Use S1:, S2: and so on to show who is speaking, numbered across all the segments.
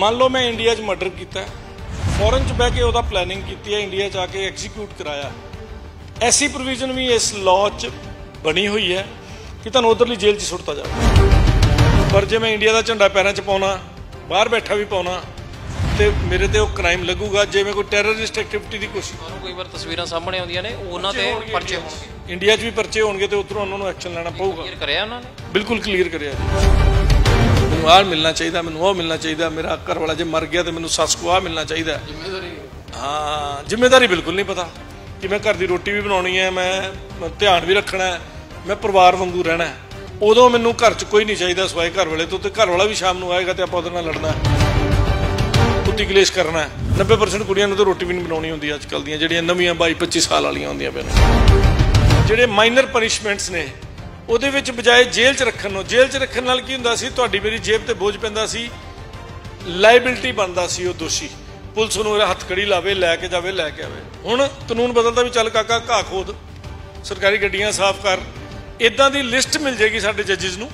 S1: ਮੰਨ ਲਓ ਮੈਂ ਇੰਡੀਆ 'ਚ ਮਰਡਰ ਕੀਤਾ ਫੋਰਨ 'ਚ ਬਹਿ ਕੇ ਉਹਦਾ ਪਲੈਨਿੰਗ ਕੀਤੀ ਹੈ ਇੰਡੀਆ 'ਚ ਆ ਕੇ ਐਗਜ਼ੀਕਿਊਟ ਕਰਾਇਆ ਐਸੀ ਪ੍ਰੋਵੀਜ਼ਨ ਵੀ ਇਸ ਲਾਅ 'ਚ ਬਣੀ ਹੋਈ ਹੈ ਕਿ ਤੁਹਾਨੂੰ ਉਧਰਲੀ ਜੇਲ੍ਹ 'ਚ ਸੁੱਟਤਾ ਜਾਵੇ ਪਰ ਜੇ ਮੈਂ ਇੰਡੀਆ ਦਾ ਝੰਡਾ ਪੈਰਾਂ 'ਚ ਪਾਉਣਾ ਬਾਹਰ ਬੈਠਾ ਵੀ ਪਾਉਣਾ ਤੇ ਮੇਰੇ ਤੇ ਉਹ ਕ੍ਰਾਈਮ ਲੱਗੂਗਾ ਜਿਵੇਂ ਕੋਈ ਟੈਰਰਿਸਟ ਐਕਟੀਵਿਟੀ ਦੀ ਕੋਸ਼ਿਸ਼ ਕਈ ਵਾਰ ਤਸਵੀਰਾਂ ਸਾਹਮਣੇ ਆਉਂਦੀਆਂ ਨੇ ਉਹਨਾਂ ਤੇ ਪਰਚੇ ਹੋਣਗੇ ਇੰਡੀਆ 'ਚ ਵੀ ਪਰਚੇ ਹੋਣਗੇ ਤੇ ਉਧਰੋਂ ਉਹਨਾਂ ਨੂੰ ਐਕਸ਼ਨ ਲੈਣਾ ਪਊਗਾ ਕਲੀਅਰ ਕਰਿਆ ਉਹਨਾਂ ਨੇ ਬਿਲਕੁਲ ਕਲੀਅਰ ਕਰਿਆ ਜੀ ਮੈਨੂੰ ਆਹ ਮਿਲਣਾ ਚਾਹੀਦਾ ਮੈਨੂੰ ਉਹ ਮਿਲਣਾ ਚਾਹੀਦਾ ਮੇਰਾ ਘਰ ਵਾਲਾ ਜੇ ਮਰ ਗਿਆ ਤੇ ਮੈਨੂੰ ਸੱਸ ਕੋ ਆਹ ਮਿਲਣਾ ਚਾਹੀਦਾ ਜ਼ਿੰਮੇਵਾਰੀ ਹਾਂ ਜ਼ਿੰਮੇਵਾਰੀ ਬਿਲਕੁਲ ਨਹੀਂ ਪਤਾ ਕਿ ਮੈਂ ਘਰ ਦੀ ਰੋਟੀ ਵੀ ਬਣਾਉਣੀ ਹੈ ਮੈਂ ਧਿਆਨ ਵੀ ਰੱਖਣਾ ਹੈ ਮੈਂ ਪਰਿਵਾਰ ਵਾਂਗੂ ਰਹਿਣਾ ਹੈ ਉਦੋਂ ਮੈਨੂੰ ਘਰ 'ਚ ਕੋਈ ਨਹੀਂ ਚਾਹੀਦਾ ਸਵਾਏ ਘਰ ਵਾਲੇ ਤੋਂ ਤੇ ਘਰ ਵਾਲਾ ਵੀ ਸ਼ਾਮ ਨੂੰ ਆਏਗਾ ਤੇ ਆਪਾਂ ਉਹਦੇ ਨਾਲ ਲੜਨਾ ਕੁੱਤੀ ਕਲੇਸ਼ ਕਰਨਾ 90% ਕੁੜੀਆਂ ਨੂੰ ਤਾਂ ਰੋਟੀ ਵੀ ਨਹੀਂ ਬਣਾਉਣੀ ਹੁੰਦੀ ਅੱਜ ਕੱਲ ਦੀਆਂ ਜਿਹੜੀਆਂ ਨਵੀਆਂ 22 25 ਸਾਲ ਵਾਲੀਆਂ ਹੁੰਦੀਆਂ ਪੈਣ ਜਿਹੜੇ ਮਾਈਨਰ ਪਨਿਸ਼ਮੈਂਟਸ ਨੇ ਉਹਦੇ ਵਿੱਚ ਬਜਾਏ ਜੇਲ੍ਹ 'ਚ ਰੱਖਣ ਨੂੰ ਜੇਲ੍ਹ 'ਚ ਰੱਖਣ ਨਾਲ ਕੀ ਹੁੰਦਾ ਸੀ ਤੁਹਾਡੀ ਮੇਰੀ ਜੇਬ ਤੇ ਬੋਝ ਪੈਂਦਾ ਸੀ ਲਾਇਬਿਲਟੀ ਬਣਦਾ ਸੀ ਉਹ ਦੋਸ਼ੀ ਪੁਲਿਸ ਨੂੰ ਇਹ ਹੱਥਕੜੀ ਲਾਵੇ ਲੈ ਕੇ ਜਾਵੇ ਲੈ ਕੇ ਆਵੇ ਹੁਣ ਕਾਨੂੰਨ ਬਦਲਦਾ ਵੀ ਚੱਲ ਕਾਕਾ ਘਾ ਖੋਦ ਸਰਕਾਰੀ ਗੱਡੀਆਂ ਸਾਫ਼ ਕਰ ਇਦਾਂ ਦੀ ਲਿਸਟ ਮਿਲ ਜੇਗੀ ਸਾਡੇ ਜੱਜਿਸ ਨੂੰ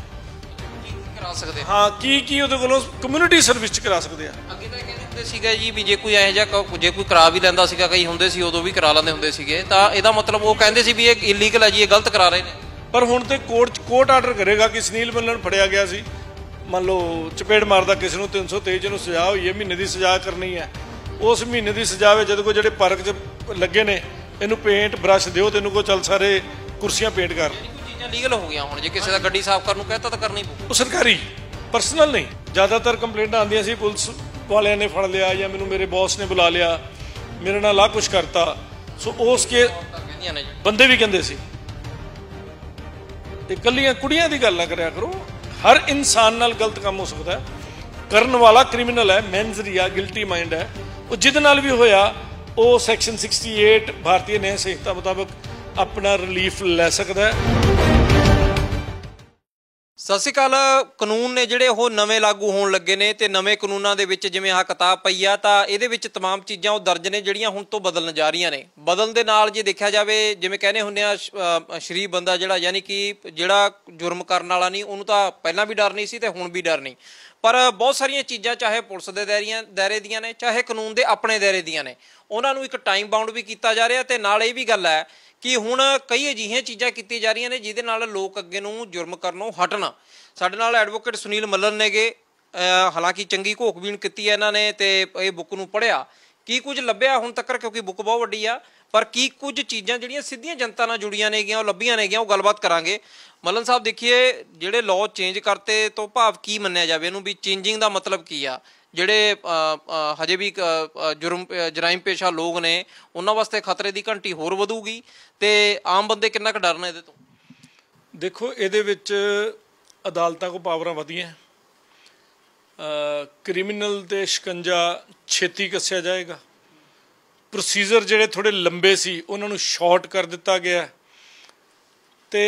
S1: ਕਰਾ ਸਕਦੇ ਹਾਂ ਕੀ ਕੀ ਉਹਦੇ ਕੋਲੋਂ ਕਮਿਊਨਿਟੀ ਸਰਵਿਸ ਚ ਕਰਾ ਸਕਦੇ ਆ ਅੱਗੇ ਤਾਂ
S2: ਕਹਿੰਦੇ ਹੁੰਦੇ ਸੀਗਾ ਜੀ ਵੀ ਜੇ ਕੋਈ ਐ ਜਾਂ ਜੇ ਕੋਈ ਕਰਾ ਵੀ ਲੈਂਦਾ ਸੀਗਾ ਕਈ ਹੁੰਦੇ ਸੀ ਉਦੋਂ ਵੀ ਕਰਾ ਲੈਂਦੇ ਹੁੰਦੇ ਸੀਗੇ ਤਾਂ ਇਹਦਾ ਮਤਲਬ ਉਹ ਕਹਿੰਦੇ ਸੀ ਵੀ ਇਹ ਇਲੀਗਲ ਹੈ ਜੀ ਇਹ ਗਲਤ ਕਰਾ ਰਹੇ ਨੇ
S1: ਪਰ ਹੁਣ ਤੇ ਕੋਰਟ ਕੋਰਟ ਆਰਡਰ ਕਰੇਗਾ ਕਿ ਸੁਨੀਲ ਬੱਲਣ ਫੜਿਆ ਗਿਆ ਸੀ ਮੰਨ ਲਓ ਚਪੇੜ ਮਾਰਦਾ ਕਿਸ ਨੂੰ 323 ਨੂੰ ਸਜ਼ਾ ਹੋਈ ਹੈ ਮਹੀਨੇ ਦੀ ਸਜ਼ਾ ਕਰਨੀ ਹੈ ਉਸ ਮਹੀਨੇ ਦੀ ਸਜ਼ਾ ਵਿੱਚ ਜਦੋਂ ਕੋ ਜਿਹੜੇ ਪਾਰਕ 'ਚ ਲੱਗੇ ਨੇ ਇਹਨੂੰ ਪੇਂਟ ਬ੍ਰਸ਼ ਦਿਓ ਤੈਨੂੰ ਕੋ ਚੱਲ ਸਾਰੇ ਕੁਰਸੀਆਂ ਪੇਂਟ ਕਰ
S2: ਚੀਜ਼ਾਂ ਲੀਗਲ ਹੋ ਗਈਆਂ ਹੁਣ ਜੇ ਕਿਸੇ ਦਾ ਗੱਡੀ ਸਾਫ਼ ਕਰਨ ਨੂੰ ਕਹਤਾ ਤਾਂ ਕਰਨੀ
S1: ਪਊ ਉਹ ਸਰਕਾਰੀ ਪਰਸਨਲ ਨਹੀਂ ਜ਼ਿਆਦਾਤਰ ਕੰਪਲੇਂਟਾਂ ਆਉਂਦੀਆਂ ਸੀ ਪੁਲਿਸ ਵਾਲਿਆਂ ਨੇ ਫੜ ਲਿਆ ਜਾਂ ਮੈਨੂੰ ਮੇਰੇ ਬੌਸ ਨੇ ਬੁਲਾ ਲਿਆ ਮੇਰੇ ਨਾਲ ਆ ਕੁਝ ਕਰਤਾ ਸੋ ਉਸ ਕੇ ਬੰਦੇ ਵੀ ਕਹਿੰਦੇ ਸੀ ਤੇ ਕੱਲੀਆਂ ਕੁੜੀਆਂ ਦੀ ਗੱਲ ਨਾ ਕਰਿਆ ਕਰੋ ਹਰ ਇਨਸਾਨ ਨਾਲ ਗਲਤ ਕੰਮ ਹੋ ਸਕਦਾ ਕਰਨ ਵਾਲਾ ਕ੍ਰਿਮੀਨਲ ਹੈ ਮੈਨਜ਼ਰੀਆ ਗਿਲਟੀ ਮਾਈਂਡ ਹੈ ਉਹ ਜਿੱਦ ਨਾਲ ਵੀ ਹੋਇਆ ਉਹ ਸੈਕਸ਼ਨ 68 ਭਾਰਤੀ ਨਿਆਂ ਸਹਿਤਾ ਮੁਤਾਬਕ ਆਪਣਾ ਰਿਲੀਫ ਲੈ ਸਕਦਾ ਹੈ
S2: ਸਤਿ ਸ਼੍ਰੀ ਅਕਾਲ ਕਾਨੂੰਨ ਨੇ ਜਿਹੜੇ ਉਹ ਨਵੇਂ ਲਾਗੂ ਹੋਣ ਲੱਗੇ ਨੇ ਤੇ ਨਵੇਂ ਕਾਨੂੰਨਾਂ ਦੇ ਵਿੱਚ ਜਿਵੇਂ ਆ ਕਿਤਾਬ ਪਈ ਆ ਤਾਂ ਇਹਦੇ ਵਿੱਚ तमाम ਚੀਜ਼ਾਂ ਉਹ ਦਰਜ ਨੇ ਜਿਹੜੀਆਂ ਹੁਣ ਤੋਂ ਬਦਲਣ ਜਾ ਰਹੀਆਂ ਨੇ ਬਦਲਣ ਦੇ ਨਾਲ ਜੇ ਦੇਖਿਆ ਜਾਵੇ ਜਿਵੇਂ ਕਹਿੰਦੇ ਹੁੰਦੇ ਆ ਸ਼ਰੀਫ ਬੰਦਾ ਜਿਹੜਾ ਯਾਨੀ ਕਿ ਜਿਹੜਾ ਜੁਰਮ ਕਰਨ ਵਾਲਾ ਨਹੀਂ ਉਹਨੂੰ ਤਾਂ ਪਹਿਲਾਂ ਵੀ ਡਰ ਨਹੀਂ ਸੀ ਤੇ ਹੁਣ ਵੀ ਡਰ ਨਹੀਂ ਪਰ ਬਹੁਤ ਸਾਰੀਆਂ ਚੀਜ਼ਾਂ ਚਾਹੇ ਪੁਲਿਸ ਦੇ ਦਾਇਰੀਆਂ ਦਾਇਰੇ ਦੀਆਂ ਨੇ ਚਾਹੇ ਕਾਨੂੰਨ ਦੇ ਆਪਣੇ ਦਾਇਰੇ ਦੀਆਂ ਨੇ ਉਹਨਾਂ ਨੂੰ ਇੱਕ ਟਾਈਮ ਬਾਉਂਡ ਵੀ ਕੀਤਾ ਜਾ ਰਿਹਾ ਤੇ ਨਾਲ ਇਹ ਵੀ ਗੱਲ ਹੈ ਕਿ ਹੁਣ ਕਈ ਅਜਿਹੀਆਂ ਚੀਜ਼ਾਂ ਕੀਤੀ ਜਾ ਰਹੀਆਂ ਨੇ ਜਿਹਦੇ ਨਾਲ ਲੋਕ ਅੱਗੇ ਨੂੰ ਜੁਰਮ ਕਰਨੋਂ ਹਟਣਾ ਸਾਡੇ ਨਾਲ ਐਡਵੋਕੇਟ ਸੁਨੀਲ ਮੱਲਨ ਨੇਗੇ ਹਾਲਾਂਕਿ ਚੰਗੀ ਘੋਖਬੀਨ ਕੀਤੀ ਹੈ ਇਹਨਾਂ ਨੇ ਤੇ ਇਹ ਬੁੱਕ ਨੂੰ ਪੜਿਆ ਕੀ ਕੁਝ ਲੱਭਿਆ ਹੁਣ ਤੱਕ ਕਿਉਂਕਿ ਬੁੱਕ ਬਹੁਤ ਵੱਡੀ ਆ ਪਰ ਕੀ ਕੁਝ ਚੀਜ਼ਾਂ ਜਿਹੜੀਆਂ ਸਿੱਧੀਆਂ ਜਨਤਾ ਨਾਲ ਜੁੜੀਆਂ ਨੇਗੀਆਂ ਉਹ ਲੱਭੀਆਂ ਨੇਗੀਆਂ ਉਹ ਗੱਲਬਾਤ ਕਰਾਂਗੇ ਮਲਨ ਸਾਹਿਬ ਦੇਖੀਏ ਜਿਹੜੇ ਲਾਅ ਚੇਂਜ ਕਰਤੇ ਤੋਂ ਭਾਵ ਕੀ ਮੰਨਿਆ ਜਾਵੇ ਇਹਨੂੰ ਵੀ ਚੇਂਜਿੰਗ ਦਾ ਮਤਲਬ ਕੀ ਆ ਜਿਹੜੇ ਹਜੇ ਵੀ ਜੁਰਮ ਜਰਾਇਮ ਪੇਸ਼ਾ ਲੋਕ ਨੇ ਉਹਨਾਂ ਵਾਸਤੇ ਖਤਰੇ ਦੀ ਘੰਟੀ ਹੋਰ ਵਧੂਗੀ ਤੇ ਆਮ ਬੰਦੇ ਕਿੰਨਾ ਕੁ ਡਰਨ ਇਹਦੇ ਤੋਂ ਦੇਖੋ ਇਹਦੇ
S1: ਵਿੱਚ ਅਦਾਲਤਾਂ ਕੋ ਪਾਵਰਾਂ ਵਧੀਆਂ ਕ੍ਰਿਮੀਨਲ ਤੇ ਸ਼ਿਕੰਜਾ ਛੇਤੀ ਕੱਸਿਆ ਜਾਏਗਾ ਪ੍ਰੋਸੀਜਰ ਜਿਹੜੇ ਥੋੜੇ ਲੰਬੇ ਸੀ ਉਹਨਾਂ ਨੂੰ ਸ਼ਾਰਟ ਕਰ ਦਿੱਤਾ ਗਿਆ ਤੇ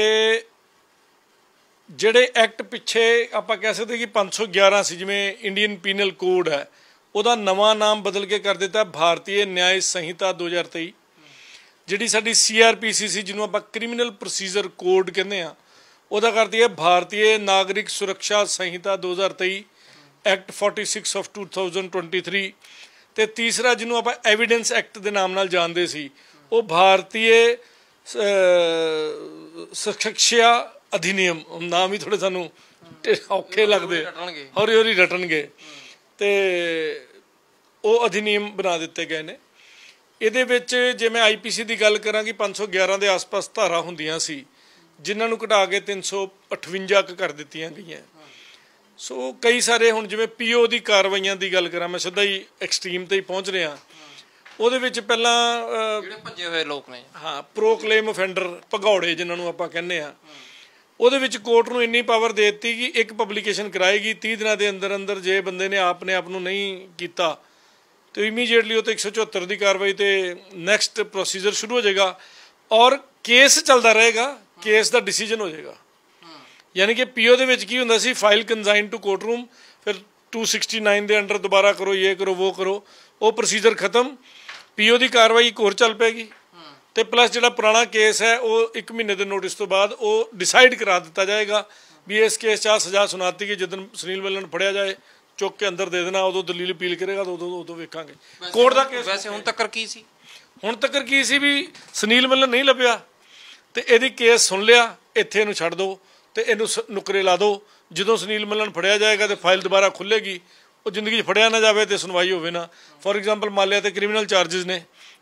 S1: ਜਿਹੜੇ ਐਕਟ ਪਿੱਛੇ ਆਪਾਂ ਕਹਿ ਸਕਦੇ ਕਿ 511 ਸੀ ਜਿਵੇਂ ਇੰਡੀਅਨ ਪੀਨਲ ਕੋਡ ਹੈ ਉਹਦਾ ਨਵਾਂ ਨਾਮ ਬਦਲ ਕੇ ਕਰ ਦਿੱਤਾ ਭਾਰਤੀ ਨਿਆਂ ਸੰਹਿਤਾ 2023 ਜਿਹੜੀ ਸਾਡੀ ਸੀਆਰਪੀਸੀ ਸੀ ਜਿਹਨੂੰ ਆਪਾਂ ਕ੍ਰਿਮੀਨਲ ਪ੍ਰੋਸੀਜਰ ਕੋਡ ਕਹਿੰਦੇ ਆ ਉਹਦਾ ਕਰਦੀ ਹੈ ਭਾਰਤੀ ਨਾਗਰਿਕ ਸੁਰੱਖਿਆ ਸੰਹਿਤਾ 2023 ਐਕਟ 46 ਆਫ 2023 ਤੇ ਤੀਸਰਾ ਜਿਹਨੂੰ ਆਪਾਂ ਐਵੀਡੈਂਸ ਐਕਟ ਦੇ ਨਾਮ ਨਾਲ ਜਾਣਦੇ ਸੀ ਉਹ ਭਾਰਤੀਏ ਸੁਰੱਖਿਆ ਅਧਿਨਿਯਮ ਨਾਮ ਹੀ ਥੋੜੇ ਸਾਨੂੰ ਔਖੇ ਲੱਗਦੇ ਹੋਰੀ ਹੋਰੀ ਰਟਣਗੇ ਤੇ ਉਹ ਅਧਿਨਿਯਮ ਬਣਾ ਦਿੱਤੇ ਗਏ ਨੇ ਇਹਦੇ ਵਿੱਚ ਜੇ ਮੈਂ ਆਈਪੀਸੀ ਦੀ ਗੱਲ ਕਰਾਂਗੀ 511 ਦੇ ਆਸ-ਪਾਸ ਧਾਰਾ ਹੁੰਦੀਆਂ ਸੀ ਜਿਨ੍ਹਾਂ ਨੂੰ ਘਟਾ ਕੇ 358 ਕਰ ਦਿੱਤੀਆਂ ਗਈਆਂ ਸੋ ਕਈ ਸਾਰੇ ਹੁਣ ਜਿਵੇਂ ਪੀਓ ਦੀ ਕਾਰਵਾਈਆਂ ਦੀ ਗੱਲ ਕਰਾਂ ਮੈਂ ਸਿੱਧਾ ਹੀ ਐਕਸਟ੍ਰੀਮ ਤੇ ਹੀ ਪਹੁੰਚ ਰਿਹਾ ਉਹਦੇ ਵਿੱਚ ਪਹਿਲਾਂ ਜਿਹੜੇ ਭੱਜੇ ਹੋਏ ਲੋਕ ਨੇ ਹਾਂ ਪ੍ਰੋਕਲੇਮ ਅਫੈਂਡਰ ਭਗੌੜੇ ਜਿਨ੍ਹਾਂ ਨੂੰ ਆਪਾਂ ਕਹਿੰਦੇ ਆ ਉਹਦੇ ਵਿੱਚ ਕੋਰਟ ਨੂੰ ਇੰਨੀ ਪਾਵਰ ਦੇ ਦਿੱਤੀ ਕਿ ਇੱਕ ਪਬਲੀਕੇਸ਼ਨ ਕਰਾਏਗੀ 30 ਦਿਨਾਂ ਦੇ ਅੰਦਰ ਅੰਦਰ ਜੇ ਬੰਦੇ ਨੇ ਆਪਨੇ ਆਪ ਨੂੰ ਨਹੀਂ ਕੀਤਾ ਤੇ ਇਮੀਡੀਏਟਲੀ ਉਹ ਤੇ 174 ਦੀ ਕਾਰਵਾਈ ਤੇ ਨੈਕਸਟ ਪ੍ਰੋਸੀਜਰ ਸ਼ੁਰੂ ਹੋ ਜਾਏਗਾ ਔਰ ਕੇਸ ਚੱਲਦਾ ਰਹੇਗਾ ਕੇਸ ਦਾ ਡਿਸੀਜਨ ਹੋ ਜਾਏਗਾ ਯਾਨੀ ਕਿ ਪੀਓ ਦੇ ਵਿੱਚ ਕੀ ਹੁੰਦਾ ਸੀ file consign to court room ਫਿਰ 269 ਦੇ ਅੰਡਰ ਦੁਬਾਰਾ ਕਰੋ ਇਹ ਕਰੋ ਉਹ ਕਰੋ ਉਹ ਪ੍ਰੋਸੀਜਰ ਖਤਮ ਪੀਓ ਦੀ ਕਾਰਵਾਈ ਕੋਰ ਹੋਰ ਚੱਲ ਪੈਗੀ ਤੇ ਪਲੱਸ ਜਿਹੜਾ ਪੁਰਾਣਾ ਕੇਸ ਹੈ ਉਹ 1 ਮਹੀਨੇ ਦੇ ਨੋਟਿਸ ਤੋਂ ਬਾਅਦ ਉਹ ਡਿਸਾਈਡ ਕਰਾ ਦਿੱਤਾ ਜਾਏਗਾ ਵੀ ਇਸ ਕੇਸ 'ਚ ਸਜ਼ਾ ਸੁਣਾਤੀ ਕਿ ਜਦੋਂ ਸੁਨੀਲ ਵੱਲਣ ਫੜਿਆ ਜਾਏ ਚੁੱਕ ਕੇ ਅੰਦਰ ਦੇ ਦੇਣਾ ਉਦੋਂ ਦਲੀਲ ਅਪੀਲ ਕਰੇਗਾ ਤਾਂ ਉਦੋਂ ਉਦੋਂ ਵੇਖਾਂਗੇ ਕੋਰਟ ਦਾ ਕੇਸ ਵੈਸੇ ਹੁਣ ਤੱਕ ਕੀ ਸੀ ਹੁਣ ਤੱਕ ਕੀ ਸੀ ਵੀ ਸੁਨੀਲ ਵੱਲਣ ਨਹੀਂ ਲੱਭਿਆ ਤੇ ਇਹਦੀ ਕੇਸ ਸੁਣ ਲਿਆ ਇੱਥੇ ਇਹਨੂੰ ਛੱਡ ਦਿਓ ਤੇ ਇਹਨੂੰ ਨੁਕਰੇ ਲਾ ਦੋ ਜਦੋਂ ਸੁਨੀਲ ਮਲਨ ਫੜਿਆ ਜਾਏਗਾ ਤੇ ਫਾਈਲ ਦੁਬਾਰਾ ਖੁੱਲੇਗੀ ਉਹ ਜ਼ਿੰਦਗੀ 'ਚ ਫੜਿਆ ਨਾ ਜਾਵੇ ਤੇ ਸੁਣਵਾਈ ਹੋਵੇ ਨਾ ਫੋਰ ਐਗਜ਼ਾਮਪਲ ਮਾਲਿਆ ਤੇ ਕ੍ਰਿਮੀਨਲ ਚਾਰजेस ਨੇ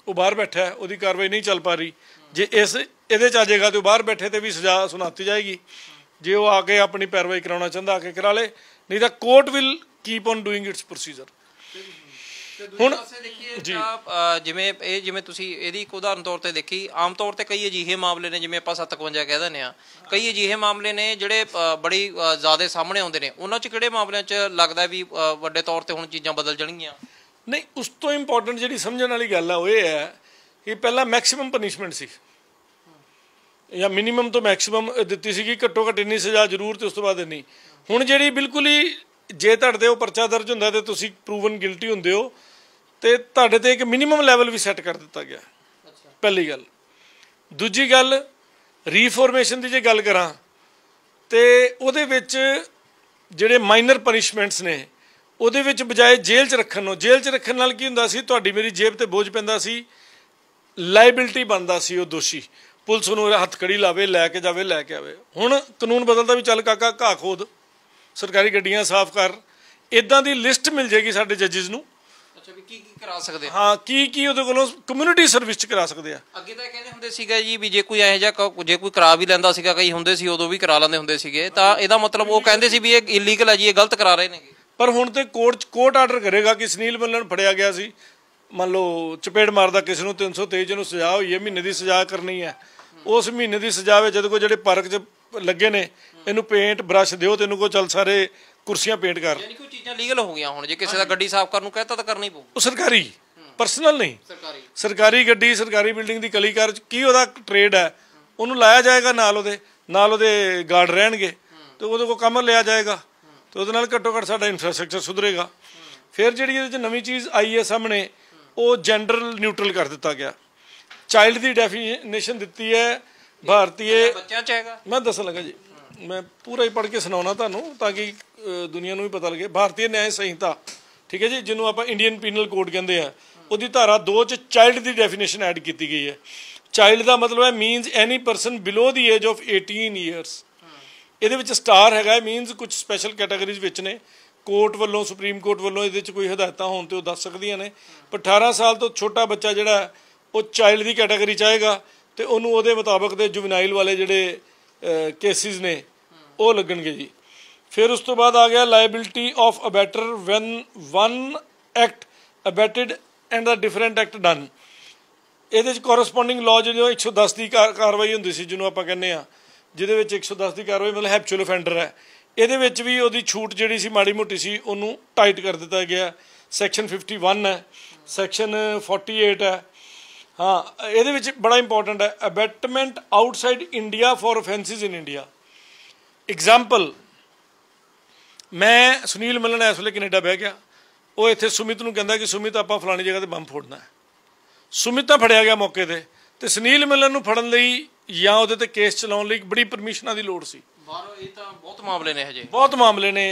S1: ਉਹ ਬਾਹਰ ਬੈਠਾ ਉਹਦੀ ਕਾਰਵਾਈ ਨਹੀਂ ਚੱਲ ਪਾ ਰਹੀ ਜੇ ਇਸ ਇਹਦੇ ਚ ਆ ਜਾਏਗਾ ਤੇ ਉਹ ਬਾਹਰ ਬੈਠੇ ਤੇ ਵੀ ਸਜ਼ਾ ਸੁਣਾਤੀ ਜਾਏਗੀ ਜੇ ਉਹ ਆ ਕੇ ਆਪਣੀ ਪੈਰਵਾਈ ਕਰਾਉਣਾ ਚਾਹੁੰਦਾ ਆ ਕੇ ਕਰਾ ਲੇ ਨਹੀਂ ਤਾਂ court will keep on doing its procedure
S2: ਹੁਣ ਜੀ ਜਿਵੇਂ ਇਹ ਜਿਵੇਂ ਤੁਸੀਂ ਇਹਦੀ ਇੱਕ ਉਦਾਹਰਨ ਤੌਰ ਤੇ ਦੇਖੀ ਆਮ ਤੌਰ ਤੇ ਕਈ ਅਜਿਹੇ ਮਾਮਲੇ ਨੇ ਜਿਵੇਂ ਆਪਾਂ 57 ਕਹਿ ਦਿੰਦੇ ਆ ਕਈ ਅਜਿਹੇ ਮਾਮਲੇ ਨੇ ਜਿਹੜੇ ਬੜੀ ਜ਼ਿਆਦਾ ਸਾਹਮਣੇ ਆਉਂਦੇ ਨੇ ਉਹਨਾਂ 'ਚ ਕਿਹੜੇ ਮਾਮਲਿਆਂ 'ਚ ਲੱਗਦਾ ਵੀ ਵੱਡੇ ਤੌਰ ਤੇ ਹੁਣ ਚੀਜ਼ਾਂ
S1: ਬਦਲ ਜਾਣਗੀਆਂ ਨਹੀਂ ਉਸ ਤੋਂ ਇੰਪੋਰਟੈਂਟ ਜਿਹੜੀ ਸਮਝਣ ਵਾਲੀ ਗੱਲ ਆ ਉਹ ਇਹ ਹੈ ਕਿ ਪਹਿਲਾਂ ਮੈਕਸਿਮਮ ਪਨਿਸ਼ਮੈਂਟ ਸੀ ਜਾਂ ਮਿਨੀਮਮ ਤੋਂ ਮੈਕਸਿਮਮ ਦਿੱਤੀ ਸੀ ਕਿ ਘੱਟੋ ਘੱਟ ਇੰਨੀ ਸਜ਼ਾ ਜ਼ਰੂਰ ਤੇ ਉਸ ਤੋਂ ਬਾਅਦ ਇੰਨੀ ਹੁਣ ਜਿਹੜੀ ਬਿਲਕੁਲ ਹੀ ਜੇ ਤੁਹਾਡੇ ਉਹ ਪਰਚਾ ਦਰਜ ਹੁੰਦਾ ਤੇ ਤੁਸੀਂ ਪ੍ਰੂਵਨ ਗਿਲਟੀ ਹੁੰਦੇ ਹੋ ਤੇ ਤੁਹਾਡੇ ਤੇ ਇੱਕ ਮਿਨੀਮਮ ਲੈਵਲ ਵੀ ਸੈੱਟ ਕਰ ਦਿੱਤਾ ਗਿਆ ਪਹਿਲੀ ਗੱਲ ਦੂਜੀ ਗੱਲ ਰੀਫਾਰਮੇਸ਼ਨ ਦੀ ਜੇ ਗੱਲ ਕਰਾਂ ਤੇ ਉਹਦੇ ਵਿੱਚ ਜਿਹੜੇ ਮਾਈਨਰ ਪਨਿਸ਼ਮੈਂਟਸ ਨੇ ਉਹਦੇ ਵਿੱਚ ਬਜਾਏ ਜੇਲ੍ਹ 'ਚ ਰੱਖਣ ਨੂੰ ਜੇਲ੍ਹ 'ਚ ਰੱਖਣ ਨਾਲ ਕੀ ਹੁੰਦਾ ਸੀ ਤੁਹਾਡੀ ਮੇਰੀ ਜੇਬ ਤੇ ਬੋਝ ਪੈਂਦਾ ਸੀ ਲਾਇਬਿਲਟੀ ਬਣਦਾ ਸੀ ਉਹ ਦੋਸ਼ੀ ਪੁਲਿਸ ਨੂੰ ਹੱਥਕੜੀ ਲਾਵੇ ਲੈ ਕੇ ਜਾਵੇ ਲੈ ਕੇ ਆਵੇ ਹੁਣ ਕਾਨੂੰਨ ਬਦਲਦਾ ਵੀ ਚੱਲ ਕਾਕਾ ਘਾ ਖੋਦ ਸਰਕਾਰੀ ਗੱਡੀਆਂ ਸਾਫ਼ ਕਰ ਇਦਾਂ ਦੀ ਲਿਸਟ ਮਿਲ ਜੇਗੀ ਸਾਡੇ ਜੱਜਿਸ ਨੂੰ ਅੱਛਾ ਵੀ ਕੀ ਕੀ ਕਰਾ ਸਕਦੇ ਹਾਂ ਕੀ ਕੀ ਉਹਦੇ ਕੋਲੋਂ ਕਮਿਊਨਿਟੀ ਸਰਵਿਸ ਚ ਕਰਾ ਸਕਦੇ ਆ ਅੱਗੇ ਤਾਂ
S2: ਕਹਿੰਦੇ ਹੁੰਦੇ ਸੀਗਾ ਜੀ ਵੀ ਜੇ ਕੋਈ ਇਹੋ ਜਿਹਾ ਜੇ ਕੋਈ ਕਰਾ ਵੀ ਲੈਂਦਾ ਸੀਗਾ ਕਈ ਹੁੰਦੇ ਸੀ ਉਦੋਂ ਵੀ ਕਰਾ ਲੈਂਦੇ ਹੁੰਦੇ ਸੀਗੇ ਤਾਂ ਇਹਦਾ ਮਤਲਬ ਉਹ ਕਹਿੰਦੇ ਸੀ ਵੀ ਇਹ ਇਲੀਗਲ ਹੈ ਜੀ ਇਹ ਗਲਤ ਕਰਾ ਰਹੇ ਨੇ
S1: ਪਰ ਹੁਣ ਤੇ ਕੋਰਟ ਕੋਰਟ ਆਰਡਰ ਕਰੇਗਾ ਕਿ ਸੁਨੀਲ ਮੱਲਣ ਫੜਿਆ ਗਿਆ ਸੀ ਮੰਨ ਲਓ ਚਪੇੜ ਮਾਰਦਾ ਕਿਸੇ ਨੂੰ 323 ਨੂੰ ਸਜ਼ਾ ਹੋਈ ਹੈ ਮਹੀਨੇ ਦੀ ਸਜ਼ਾ ਕਰਨੀ ਹੈ ਉਸ ਮਹੀਨੇ ਦੀ ਸਜ਼ਾ ਵਿੱਚ ਜਦ ਕੋ ਜਿਹੜੇ ਪਾਰਕ 'ਚ ਲੱਗੇ ਨੇ ਇਹਨੂੰ ਪੇਂਟ ਬਰਸ਼ ਦਿਓ ਤੈਨੂੰ ਕੋ ਚੱਲ ਸਾਰੇ ਕੁਰਸੀਆਂ ਪੇਂਟ ਕਰ ਯਾਨੀ ਕੋਈ
S2: ਚੀਜ਼ਾਂ ਲੀਗਲ ਹੋ ਗਈਆਂ ਹੁਣ ਜੇ ਕਿਸੇ ਦਾ ਗੱਡੀ
S1: ਸਾਫ਼ ਕਰਨ ਨੂੰ ਕਹਤਾ ਤਾਂ ਕਰਨੀ ਪਊ ਉਹ ਸਰਕਾਰੀ ਪਰਸਨਲ ਨਹੀਂ ਸਰਕਾਰੀ ਸਰਕਾਰੀ ਗੱਡੀ ਸਰਕਾਰੀ ਬਿਲਡਿੰਗ ਦੀ ਕਲੀਕਾਰ ਕੀ ਉਹਦਾ ਟ੍ਰੇਡ ਹੈ ਉਹਨੂੰ ਲਾਇਆ ਜਾਏਗਾ ਨਾਲ ਉਹਦੇ ਨਾਲ ਉਹਦੇ ਗਾਰਡ ਰਹਿਣਗੇ ਤੇ ਉਹਦੇ ਕੋ ਕੰਮ ਲਿਆ ਜਾਏਗਾ ਤੇ ਉਹਦੇ ਨਾਲ ਘੱਟੋ ਘੱਟ ਸਾਡਾ ਇਨਫਰਾਸਟ੍ਰਕਚਰ ਸੁਧਰੇਗਾ ਫਿਰ ਜਿਹੜੀ ਇਹਦੇ ਵਿੱਚ ਨਵੀਂ ਚੀਜ਼ ਆਈ ਹੈ ਸਾਹਮਣੇ ਉਹ ਜੈਂਡਰ ਨਿਊਟਰਲ ਕਰ ਦਿੱਤਾ ਗਿਆ ਚਾਈਲਡ ਦੀ ਡੈਫੀਨੇਸ਼ਨ ਦਿੱਤੀ ਹੈ ਭਾਰਤੀਏ ਬੱਚਿਆਂ ਚ ਹੈਗਾ ਮੈਂ ਦੱਸਣ ਲੱਗਾ ਜੀ ਮੈਂ ਪੂਰਾ ਹੀ ਪੜ੍ਹ ਕੇ ਸੁਣਾਉਣਾ ਤੁਹਾਨੂੰ ਤਾਂ ਕਿ ਦੁਨੀਆ ਨੂੰ ਵੀ ਪਤਾ ਲੱਗੇ ਭਾਰਤੀ ਨਿਆਂ ਸੰਹਿਤਾ ਠੀਕ ਹੈ ਜੀ ਜਿਹਨੂੰ ਆਪਾਂ ਇੰਡੀਅਨ ਪੀਨਲ ਕੋਡ ਕਹਿੰਦੇ ਆ ਉਹਦੀ ਧਾਰਾ 2 ਚ ਚਾਈਲਡ ਦੀ ਡੈਫੀਨੇਸ਼ਨ ਐਡ ਕੀਤੀ ਗਈ ਹੈ ਚਾਈਲਡ ਦਾ ਮਤਲਬ ਹੈ means any person below the age of 18 years ਇਹਦੇ ਵਿੱਚ ਸਟਾਰ ਹੈਗਾ ਮੀਨਸ ਕੁਝ ਸਪੈਸ਼ਲ ਕੈਟਾਗਰੀਜ਼ ਵਿੱਚ ਨੇ ਕੋਰਟ ਵੱਲੋਂ ਸੁਪਰੀਮ ਕੋਰਟ ਵੱਲੋਂ ਇਹਦੇ ਵਿੱਚ ਕੋਈ ਹਦਾਇਤਾਂ ਹੋਣ ਤੇ ਉਹ ਦੱਸ ਸਕਦੀਆਂ ਨੇ ਪਰ 18 ਸਾਲ ਤੋਂ ਛੋਟਾ ਬੱਚਾ ਜਿਹੜਾ ਉਹ ਚਾਈਲਡ ਦੀ ਕੈਟਾਗਰੀ ਚ ਆਏਗਾ ਤੇ ਉਹਨੂੰ ਉਹਦੇ ਮੁਤਾਬਕ ਦੇ ਜੁਵਨਾਈਲ ਵਾਲੇ ਜਿਹੜੇ ਕੇਸਿਸ ਨੇ ਉਹ ਲੱਗਣਗੇ ਜੀ ਫਿਰ ਉਸ ਤੋਂ ਬਾਅਦ ਆ ਗਿਆ liability of abettor when one act abetted and ਦਾ ਡਿਫਰੈਂਟ ਐਕਟ ਡਨ ਇਹਦੇ ਵਿੱਚ ਕੋਰਸਪੋਂਡਿੰਗ ਲਾਅ ਜਿਹੜਾ 110 ਦੀ ਕਾਰਵਾਈ ਹੁੰਦੀ ਸੀ ਜਿਹਨੂੰ ਆਪਾਂ ਕਹਿੰਦੇ ਆ ਜਿਹਦੇ ਵਿੱਚ 110 ਦੀ ਕਾਰਵਾਈ ਮਤਲਬ ਹੈਪਚੁਅਲ ਅਫੈਂਡਰ ਹੈ ਇਹਦੇ ਵਿੱਚ ਵੀ ਉਹਦੀ ਛੂਟ ਜਿਹੜੀ ਸੀ ਮਾੜੀ ਮੋਟੀ ਸੀ ਉਹਨੂੰ ਟਾਈਟ ਕਰ ਦਿੱਤਾ ਗਿਆ ਸੈਕਸ਼ਨ 51 ਹੈ ਸੈਕਸ਼ਨ 48 ਹੈ ਹਾਂ ਇਹਦੇ ਵਿੱਚ ਬੜਾ ਇੰਪੋਰਟੈਂਟ ਹੈ abetment outside India for offences in India example ਮੈਂ ਸੁਨੀਲ ਮਲਨ ਐਸ ਵੇਲੇ ਕੈਨੇਡਾ ਬਹਿ ਗਿਆ ਉਹ ਇੱਥੇ ਸੁਮਿਤ ਨੂੰ ਕਹਿੰਦਾ ਕਿ ਸੁਮਿਤ ਆਪਾਂ ਫਲਾਣੀ ਜਗ੍ਹਾ ਤੇ ਬੰਬ ਫੋੜਨਾ ਹੈ ਸੁਮਿਤ ਤਾਂ ਫੜਿਆ ਗਿਆ ਮੌਕੇ ਤੇ ਤੇ ਸੁਨੀਲ ਮਲਨ ਨੂੰ ਫੜਨ ਲਈ ਜਾਂ ਉਹਦੇ ਤੇ ਕੇਸ ਚਲਾਉਣ ਲਈ ਬੜੀ ਪਰਮਿਸ਼ਨਾਂ ਦੀ ਲੋੜ ਸੀ ਬਾਹਰੋਂ ਇਹ ਤਾਂ ਬਹੁਤ ਮਾਮਲੇ ਨੇ ਹਜੇ ਬਹੁਤ ਮਾਮਲੇ ਨੇ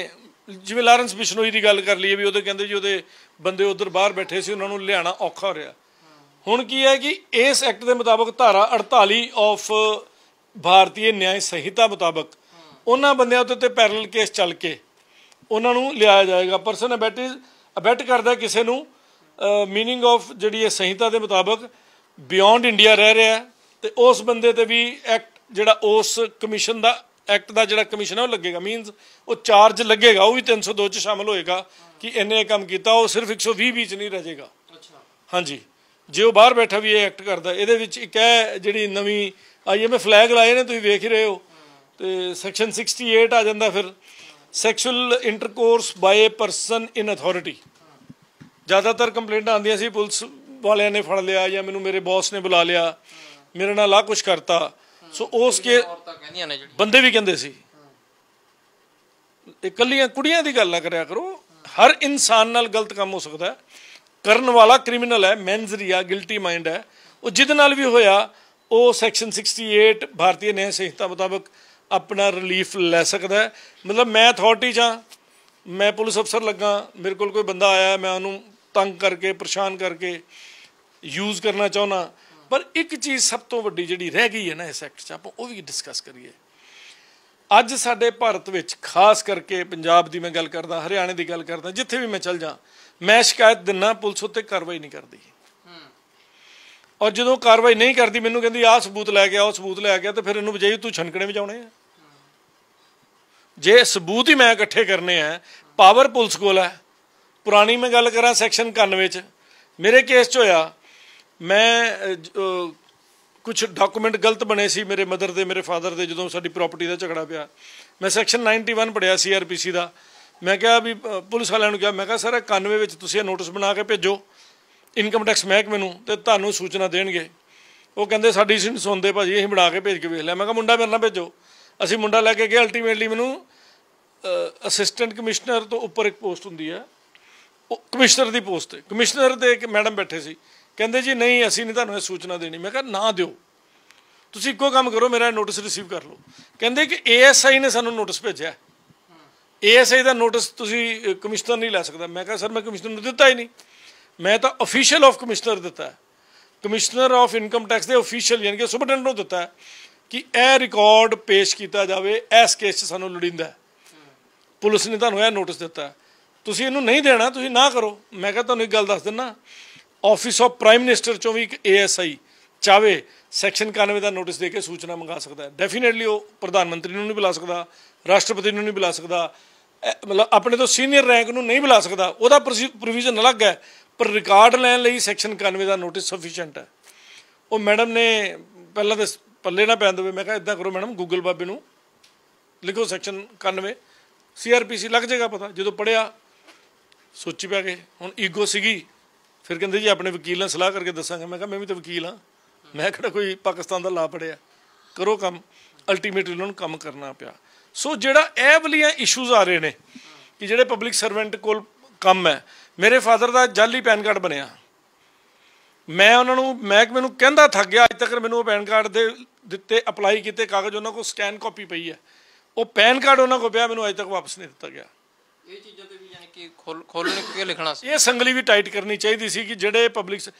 S1: ਜਿਵੇਂ ਲਾਰੈਂਸ ਬਿਸ਼ਨੋਈ ਦੀ ਗੱਲ ਕਰ ਲਈਏ ਵੀ ਉਹਦੇ ਕਹਿੰਦੇ ਜੀ ਉਹਦੇ ਬੰਦੇ ਉਧਰ ਬਾਹਰ ਬੈਠੇ ਸੀ ਉਹਨਾਂ ਨੂੰ ਲਿਆਣਾ ਔਖਾ ਹੋ ਰਿਹਾ ਹੁਣ ਕੀ ਹੈ ਕਿ ਇਸ ਐਕਟ ਦੇ ਮੁਤਾਬਕ ਧਾਰਾ 48 ਆਫ ਭਾਰਤੀ ਨਿਆਂ ਸਹਿਤਾ ਮੁਤਾਬਕ ਉਹਨਾਂ ਬੰਦਿਆਂ ਉੱਤੇ ਤੇ ਪੈਰਲਲ ਕੇਸ ਚੱਲ ਕੇ ਉਹਨਾਂ ਨੂੰ ਲਿਆਇਆ ਜਾਏਗਾ ਪਰਸਨ ਅਬੈਟ ਅਬੈਟ ਕਰਦਾ ਕਿਸੇ ਨੂੰ ਮੀਨਿੰਗ ਆਫ ਜਿਹੜੀ ਇਹ ਸਹਿਤਾ ਦੇ ਮੁਤਾਬਕ ਬਿਯੋਂਡ ਇੰਡੀਆ ਰਹਿ ਰਿਹਾ ਤੇ ਉਸ ਬੰਦੇ ਤੇ ਵੀ ਐਕਟ ਜਿਹੜਾ ਉਸ ਕਮਿਸ਼ਨ ਦਾ ਐਕਟ ਦਾ ਜਿਹੜਾ ਕਮਿਸ਼ਨ ਹੈ ਉਹ ਲੱਗੇਗਾ ਮੀਨਸ ਉਹ ਚਾਰਜ ਲੱਗੇਗਾ ਉਹ ਵੀ 302 ਚ ਸ਼ਾਮਲ ਹੋਏਗਾ ਕਿ ਇਹਨੇ ਕੰਮ ਕੀਤਾ ਉਹ ਸਿਰਫ 120 ਵਿੱਚ ਨਹੀਂ ਰਹੇਗਾ ਅੱਛਾ ਹਾਂਜੀ ਜੇ ਉਹ ਬਾਹਰ ਬੈਠਾ ਵੀ ਇਹ ਐਕਟ ਕਰਦਾ ਇਹਦੇ ਵਿੱਚ ਇੱਕ ਹੈ ਜਿਹੜੀ ਨਵੀਂ ਆਈਐਮਏ ਫਲੈਗ ਲਾਏ ਨੇ ਤੁਸੀਂ ਵੇਖ ਹੀ ਰਹੇ ਹੋ ਤੇ ਸੈਕਸ਼ਨ 68 ਆ ਜਾਂਦਾ ਫਿਰ sexual intercourse by a person in authority ਜ਼ਿਆਦਾਤਰ ਕੰਪਲੇਂਟਾਂ ਆਉਂਦੀਆਂ ਸੀ ਪੁਲਿਸ ਵਾਲਿਆਂ ਨੇ ਫੜ ਲਿਆ ਜਾਂ ਮੈਨੂੰ ਮੇਰੇ ਬੌਸ ਨੇ ਬੁਲਾ ਲਿਆ ਮੇਰੇ ਨਾਲ ਆ ਕੁਝ ਕਰਤਾ ਸੋ ਉਸ ਕੇ ਬੰਦੇ ਵੀ ਕਹਿੰਦੇ ਸੀ ਇਕੱਲੀਆਂ ਕੁੜੀਆਂ ਦੀ ਗੱਲ ਨਾ ਕਰਿਆ ਕਰੋ ਹਰ ਇਨਸਾਨ ਨਾਲ ਗਲਤ ਕੰਮ ਹੋ ਸਕਦਾ ਹੈ ਕਰਨ ਵਾਲਾ ਕ੍ਰਿਮੀਨਲ ਹੈ ਮੈਂਜਰੀਆ ਗਿਲਟੀ ਮਾਈਂਡ ਹੈ ਉਹ ਜਿਦ ਨਾਲ ਵੀ ਹੋਇਆ ਉਹ ਸੈਕਸ਼ਨ 68 ਭਾਰਤੀ ਨਿਆਂ ਸਹਿਤਾ ਮੁਤਾਬਕ ਆਪਣਾ ਰਿਲੀਫ ਲੈ ਸਕਦਾ ਹੈ ਮਤਲਬ ਮੈਂ ਅਥਾਰਟੀ ਜਾਂ ਮੈਂ ਪੁਲਿਸ ਅਫਸਰ ਲੱਗਾ ਮੇਰੇ ਕੋਲ ਕੋਈ ਬੰਦਾ ਆਇਆ ਮੈਂ ਉਹਨੂੰ ਤੰਗ ਕਰਕੇ ਪਰੇਸ਼ਾਨ ਕਰਕੇ ਯੂਜ਼ ਕਰਨਾ ਚਾਹੁੰਦਾ ਪਰ ਇੱਕ ਚੀਜ਼ ਸਭ ਤੋਂ ਵੱਡੀ ਜਿਹੜੀ ਰਹਿ ਗਈ ਹੈ ਨਾ ਇਸ ਐਕਟ 'ਚ ਆਪਾਂ ਉਹ ਵੀ ਡਿਸਕਸ ਕਰੀਏ ਅੱਜ ਸਾਡੇ ਭਾਰਤ ਵਿੱਚ ਖਾਸ ਕਰਕੇ ਪੰਜਾਬ ਦੀ ਮੈਂ ਗੱਲ ਕਰਦਾ ਹਰਿਆਣੇ ਦੀ ਗੱਲ ਕਰਦਾ ਜਿੱਥੇ ਵੀ ਮੈਂ ਚੱਲ ਜਾ ਮੈਂ ਸ਼ਿਕਾਇਤ ਦਿੰਨਾ ਪੁਲਿਸ ਉੱਤੇ ਕਾਰਵਾਈ ਨਹੀਂ ਕਰਦੀ ਔਰ ਜਦੋਂ ਕਾਰਵਾਈ ਨਹੀਂ ਕਰਦੀ ਮੈਨੂੰ ਕਹਿੰਦੀ ਆਹ ਸਬੂਤ ਲੈ ਕੇ ਆਓ ਸਬੂਤ ਲੈ ਕੇ ਆ ਤੇ ਫਿਰ ਇਹਨੂੰ ਵਜਾਈ ਤੂੰ ਛਣਕਣੇ ਵਜਾਉਣੇ ਆ ਜੇ ਸਬੂਤ ਹੀ ਮੈਂ ਇਕੱਠੇ ਕਰਨੇ ਆ ਪਾਵਰ ਪੁਲਿਸ ਕੋਲ ਹੈ ਪੁਰਾਣੀ ਮੈਂ ਗੱਲ ਕਰਾਂ ਸੈਕਸ਼ਨ 91 ਚ ਮੇਰੇ ਕੇਸ ਚ ਹੋਇਆ ਮੈਂ ਕੁਝ ਡਾਕੂਮੈਂਟ ਗਲਤ ਬਣੇ ਸੀ ਮੇਰੇ ਮਦਰ ਦੇ ਮੇਰੇ ਫਾਦਰ ਦੇ ਜਦੋਂ ਸਾਡੀ ਪ੍ਰਾਪਰਟੀ ਦਾ ਝਗੜਾ ਪਿਆ ਮੈਂ ਸੈਕਸ਼ਨ 91 ਪੜਿਆ ਸੀ ਆਰਪੀਸੀ ਦਾ ਮੈਂ ਕਿਹਾ ਵੀ ਪੁਲਿਸ ਵਾਲਿਆਂ ਨੂੰ ਕਿਹਾ ਮੈਂ ਕਿਹਾ ਸਰ 91 ਵਿੱਚ ਤੁਸੀਂ ਇਹ ਨੋਟਿਸ ਬਣਾ ਕੇ ਭੇਜੋ ਇਨਕਮ ਟੈਕਸ ਮਹਿਕਮੇ ਨੂੰ ਤੇ ਤੁਹਾਨੂੰ ਸੂਚਨਾ ਦੇਣਗੇ ਉਹ ਕਹਿੰਦੇ ਸਾਡੀ ਸੀ ਸੁਣਦੇ ਭਾਜੀ ਇਹ ਬਣਾ ਕੇ ਭੇਜ ਕੇ ਵੇਖ ਲਿਆ ਮੈਂ ਕਿਹਾ ਮੁੰਡਾ ਮੇਰੇ ਨਾਲ ਭੇਜੋ ਅਸੀਂ ਮੁੰਡਾ ਲੈ ਕੇ ਗਏ ਅਲਟੀਮੇਟਲੀ ਮੈਨੂੰ ਅਸਿਸਟੈਂਟ ਕਮਿਸ਼ਨਰ ਤੋਂ ਉੱਪਰ ਇੱਕ ਪੋਸਟ ਹੁੰਦੀ ਆ ਉਹ ਕਮਿਸ਼ਨਰ ਦੀ ਪੋਸਟ ਹੈ ਕਮਿਸ਼ਨਰ ਦੇ ਇੱਕ ਮੈਡਮ ਬੈਠੇ ਸੀ ਕਹਿੰਦੇ ਜੀ ਨਹੀਂ ਅਸੀਂ ਨਹੀਂ ਤੁਹਾਨੂੰ ਇਹ ਸੂਚਨਾ ਦੇਣੀ ਮੈਂ ਕਿਹਾ ਨਾ ਦਿਓ ਤੁਸੀਂ ਇੱਕੋ ਕੰਮ ਕਰੋ ਮੇਰਾ ਨੋਟਿਸ ਰਿਸੀਵ ਕਰ ਲਓ ਕਹਿੰਦੇ ਕਿ ਏਐਸਆਈ ਨੇ ਸਾਨੂੰ ਨੋਟਿਸ ਭੇਜਿਆ ਏਐਸਆਈ ਦਾ ਨੋਟਿਸ ਤੁਸੀਂ ਕਮਿਸ਼ਨਰ ਨਹੀਂ ਲੈ ਸਕਦਾ ਮੈਂ ਕਿਹਾ ਸਰ ਮੈਂ ਕਮਿਸ਼ਨਰ ਨੂੰ ਦਿੱਤਾ ਹੀ ਨਹੀਂ ਮੈਂ ਤਾਂ ਅਫੀਸ਼ੀਅਲ ਆਫ ਕਮਿਸ਼ਨਰ ਦਿੱਤਾ ਕਮਿਸ਼ਨਰ ਆਫ ਇਨਕਮ ਟੈਕਸ ਦੇ ਅਫੀਸ਼ੀਅਲ ਯਾਨੀ ਕਿ ਸੁਪਰਡੈਂਟ ਨੂੰ ਦਿੱਤਾ ਕਿ ਇਹ ਰਿਕਾਰਡ ਪੇਸ਼ ਕੀਤਾ ਜਾਵੇ ਇਸ ਕੇਸ 'ਚ ਸਾਨੂੰ ਲੋੜੀਂਦਾ ਪੁਲਿਸ ਨੇ ਤੁਹਾਨੂੰ ਇਹ ਨੋਟਿਸ ਦਿੱਤਾ ਤੁਸੀਂ ਇਹਨੂੰ ਨਹੀਂ ਦੇਣਾ ਤੁਸੀਂ ਨਾ ਕਰੋ ਮੈਂ ਕਿਹਾ ਤੁਹਾਨੂੰ ਇੱਕ ਗੱਲ ਦੱਸ ਦਿੰਨਾ ਆਫਿਸ ਆਫ ਪ੍ਰਾਈਮ ਮਿਨਿਸਟਰ ਚੋਂ ਵੀ ਇੱਕ ਏਐਸਆਈ ਚਾਵੇ ਸੈਕਸ਼ਨ 91 ਦਾ ਨੋਟਿਸ ਦੇ ਕੇ ਸੂਚਨਾ ਮੰਗਾ ਸਕਦਾ ਹੈ ਡੈਫੀਨਿਟਲੀ ਉਹ ਪ੍ਰਧਾਨ ਮੰਤਰੀ ਨੂੰ ਨਹੀਂ ਬੁਲਾ ਸਕਦਾ ਰਾਸ਼ਟਰਪਤੀ ਨੂੰ ਨਹੀਂ ਬੁਲਾ ਸਕਦਾ ਮਤਲਬ ਆਪਣੇ ਤੋਂ ਸੀਨੀਅਰ ਰੈਂਕ ਨੂੰ ਨਹੀਂ ਬੁਲਾ ਸਕਦਾ ਉਹਦਾ ਪ੍ਰੋਵੀਜ਼ਨ ਅਲੱਗ ਹੈ ਪਰ ਰਿਕਾਰਡ ਲੈਣ ਲਈ ਸੈਕਸ਼ਨ 91 ਦਾ ਨੋਟਿਸ ਸਫੀਸ਼ੀਐਂਟ ਹੈ ਉਹ ਮੈਡਮ ਨੇ ਪਹਿਲਾਂ ਤਾਂ ਪੱਲੇ ਨਾ ਪੈਣ ਦੇਵੇ ਮੈਂ ਕਿਹਾ ਇਦਾਂ ਕਰੋ ਮੈਡਮ ਗੂਗਲ ਬਾਬੇ ਨੂੰ ਲਿਖੋ ਸੈਕਸ਼ਨ 91 ਸੀਆਰਪੀਸੀ ਲੱਗ ਜਾਏਗਾ ਪਤਾ ਜਦੋਂ ਪੜਿਆ ਸੋਚੀ ਪਿਆ ਕੇ ਹੁਣ ਈਗੋ ਸੀਗੀ ਫਿਰ ਕਹਿੰਦੇ ਜੀ ਆਪਣੇ ਵਕੀਲ ਨਾਲ ਸਲਾਹ ਕਰਕੇ ਦੱਸਾਂਗੇ ਮੈਂ ਕਿਹਾ ਮੈਂ ਵੀ ਤਾਂ ਵਕੀਲ ਹਾਂ ਮੈਂ ਕਿਹੜਾ ਕੋਈ ਪਾਕਿਸਤਾਨ ਦਾ ਲਾ ਪੜਿਆ ਕਰੋ ਕੰਮ ਅਲਟੀਮੇਟਲੀ ਉਹਨਾਂ ਨੂੰ ਕੰਮ ਕਰਨਾ ਪਿਆ ਸੋ ਜਿਹੜਾ ਇਹ ਵਾਲੀਆਂ ਇਸ਼ੂਜ਼ ਆ ਰਹੇ ਨੇ ਕਿ ਜਿਹੜੇ ਪਬਲਿਕ ਸਰਵੈਂਟ ਕੋਲ ਕੰਮ ਹੈ ਮੇਰੇ ਫਾਦਰ ਦਾ ਜਾਲੀ ਪੈਨ ਕਾਰਡ ਬਣਿਆ ਮੈਂ ਉਹਨਾਂ ਨੂੰ ਮੈਂ ਮੈਨੂੰ ਕਹਿੰਦਾ ਥੱਕ ਗਿਆ ਅੱਜ ਤੱਕ ਮੈਨੂੰ ਉਹ ਪੈਨ ਕਾਰਡ ਦੇ ਦਿੱਤੇ ਅਪਲਾਈ ਕੀਤੇ ਕਾਗਜ਼ ਉਹਨਾਂ ਕੋਲ ਸਕੈਨ ਕਾਪੀ ਪਈ ਹੈ ਉਹ ਪੈਨ ਕਾਰਡ ਉਹਨਾਂ ਕੋਲ ਪਿਆ ਮੈਨੂੰ ਅੱਜ ਤੱਕ ਵਾਪਸ ਨਹੀਂ ਦਿੱਤਾ ਗਿਆ
S2: ਇਹ ਚੀਜ਼ਾਂ ਤੇ ਵੀ ਯਾਨੀ ਕਿ
S1: ਖੋਲ ਖੋਲਣ ਕੀ ਲਿਖਣਾ ਸੀ ਇਹ ਸੰਗਲੀ ਵੀ ਟਾਈਟ ਕਰਨੀ ਚਾਹੀਦੀ ਸੀ ਕਿ ਜਿਹੜੇ ਪਬਲਿਕ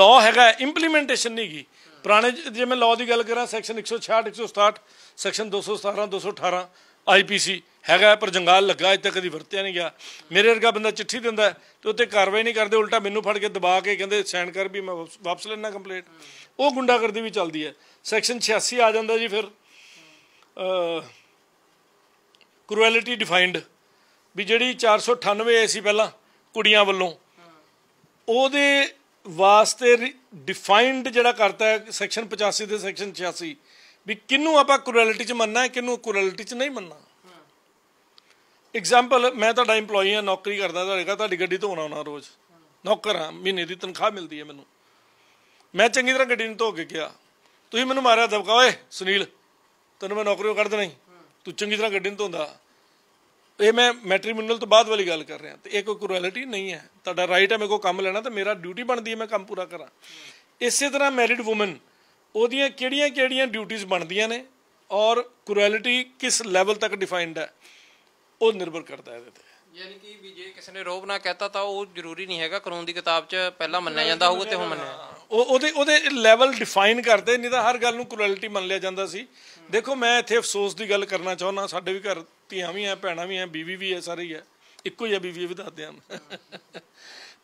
S1: ਲਾਅ ਹੈਗਾ ਇੰਪਲੀਮੈਂਟੇਸ਼ਨ ਨਹੀਂ ਗਈ ਪੁਰਾਣੇ ਜੇ ਮੈਂ ਲਾਅ ਦੀ ਗੱਲ ਕਰਾਂ ਸੈਕਸ਼ਨ 166 167 ਸੈਕਸ਼ਨ 217 218 ਆਈਪੀਸੀ ਹੈਗਾ ਪਰ ਜੰਗਾਲ ਲੱਗਾ ਅਜੇ ਤੱਕ ਕਦੀ ਵਰਤਿਆ ਨਹੀਂ ਗਿਆ ਮੇਰੇ ਵਰਗਾ ਬੰਦਾ ਚਿੱਠੀ ਦਿੰਦਾ ਤੇ ਉੱਤੇ ਕਾਰਵਾਈ ਨਹੀਂ ਕਰਦੇ ਉਲਟਾ ਮੈਨੂੰ ਫੜ ਕੇ ਦਬਾ ਕੇ ਕਹਿੰਦੇ ਸੈਂਡ ਕਰ ਵੀ ਮੈਂ ਵਾਪਸ ਲੈਣਾ ਕੰਪਲੀਟ ਉਹ ਗੁੰਡਾਗਰਦੀ ਵੀ ਚੱਲਦੀ ਹੈ ਸੈਕਸ਼ਨ 86 ਆ ਜਾਂਦਾ ਜੀ ਫਿਰ ਕਰੂਐਲਿਟੀ ਡਿਫਾਈਨਡ ਵੀ ਜਿਹੜੀ 498 ਸੀ ਪਹਿਲਾਂ ਕੁੜੀਆਂ ਵੱਲੋਂ ਉਹਦੇ ਵਾਸਤੇ ਡਿਫਾਈਨਡ ਜਿਹੜਾ ਕਰਤਾ ਹੈ ਸੈਕਸ਼ਨ 85 ਦੇ ਸੈਕਸ਼ਨ 86 ਵੀ ਕਿੰਨੂੰ ਆਪਾਂ ਕੁਰੈਲਿਟੀ 'ਚ ਮੰਨਣਾ ਹੈ ਕਿੰਨੂੰ ਕੁਰੈਲਿਟੀ 'ਚ ਨਹੀਂ ਮੰਨਣਾ ਐਗਜ਼ਾਮਪਲ ਮੈਂ ਤੁਹਾਡਾ EMPLOYE ਹਾਂ ਨੌਕਰੀ ਕਰਦਾ ਤੁਹਾਡੇ ਘਰ ਤੁਹਾਡੀ ਗੱਡੀ ਧੋਣਾ ਆਉਣਾ ਰੋਜ਼ ਨੌਕਰ ਹਾਂ ਮਹੀਨੇ ਦੀ ਤਨਖਾਹ ਮਿਲਦੀ ਹੈ ਮੈਨੂੰ ਮੈਂ ਚੰਗੀ ਤਰ੍ਹਾਂ ਗੱਡੀ ਨੂੰ ਧੋ ਕੇ ਗਿਆ ਤੁਸੀਂ ਮੈਨੂੰ ਮਾਰਿਆ ਦਬਕਾ ਓਏ ਸੁਨੀਲ ਤੈਨੂੰ ਮੈਂ ਨੌਕਰੀੋਂ ਕੱਢ ਦੇਣਾ ਤੂੰ ਚੰਗੀ ਤਰ੍ਹਾਂ ਗੱਡੀ ਨੂੰ ਧੋਂਦਾ ਇਹ ਮੈਂ ਮੈਟ੍ਰੀਮੋਨੀਅਲ ਤੋਂ ਬਾਅਦ ਵਾਲੀ ਗੱਲ ਕਰ ਰਿਹਾ ਤੇ ਇਹ ਕੋਈ ਕਰੂਐਲਿਟੀ ਨਹੀਂ ਹੈ ਤੁਹਾਡਾ ਰਾਈਟ ਹੈ ਮੇਰੇ ਕੋ ਕੰਮ ਲੈਣਾ ਤਾਂ ਮੇਰਾ ਡਿਊਟੀ ਬਣਦੀ ਹੈ ਮੈਂ ਕੰਮ ਪੂਰਾ ਕਰਾਂ ਇਸੇ ਤਰ੍ਹਾਂ ਮੈਰਿਡ ਔਮਨ ਉਹਦੀਆਂ ਕਿਹੜੀਆਂ-ਕਿਹੜੀਆਂ ਡਿਊਟੀਆਂ ਬਣਦੀਆਂ ਨੇ ਔਰ ਕੁਰੈਲਿਟੀ ਕਿਸ ਲੈਵਲ ਤੱਕ ਡਿਫਾਈਨਡ ਹੈ ਉਹ ਨਿਰਭਰ ਕਰਦਾ ਹੈ ਇਹਦੇ ਤੇ
S2: ਯਾਨੀ ਕਿ ਵੀ ਜੇ ਕਿਸੇ ਨੇ ਰੋਬ ਨਾ ਕਹਿਤਾ ਤਾਂ ਉਹ ਜ਼ਰੂਰੀ ਨਹੀਂ ਹੈਗਾ ਕਾਨੂੰਨ ਦੀ ਕਿਤਾਬ 'ਚ ਪਹਿਲਾਂ ਮੰਨਿਆ ਜਾਂਦਾ ਹੋਊਗਾ ਤੇ ਹੁਣ ਮੰਨਿਆ
S1: ਉਹ ਉਹਦੇ ਉਹਦੇ ਲੈਵਲ ਡਿਫਾਈਨ ਕਰਦੇ ਨਹੀਂ ਤਾਂ ਹਰ ਗੱਲ ਨੂੰ ਕ੍ਰੂਅਲਟੀ ਮੰਨ ਲਿਆ ਜਾਂਦਾ ਸੀ ਦੇਖੋ ਮੈਂ ਇੱਥੇ ਅਫਸੋਸ ਦੀ ਗੱਲ ਕਰਨਾ ਚਾਹੁੰਦਾ ਸਾਡੇ ਵੀ ਘਰ ਧੀਆਂ ਵੀ ਐ ਭੈਣਾਂ ਵੀ ਐ ਬੀਵੀ ਵੀ ਐ ਸਾਰੇ ਹੀ ਐ ਇੱਕੋ ਹੀ ਆ ਬੀਵੀ ਵੀ ਦੱਸਦੇ ਹਾਂ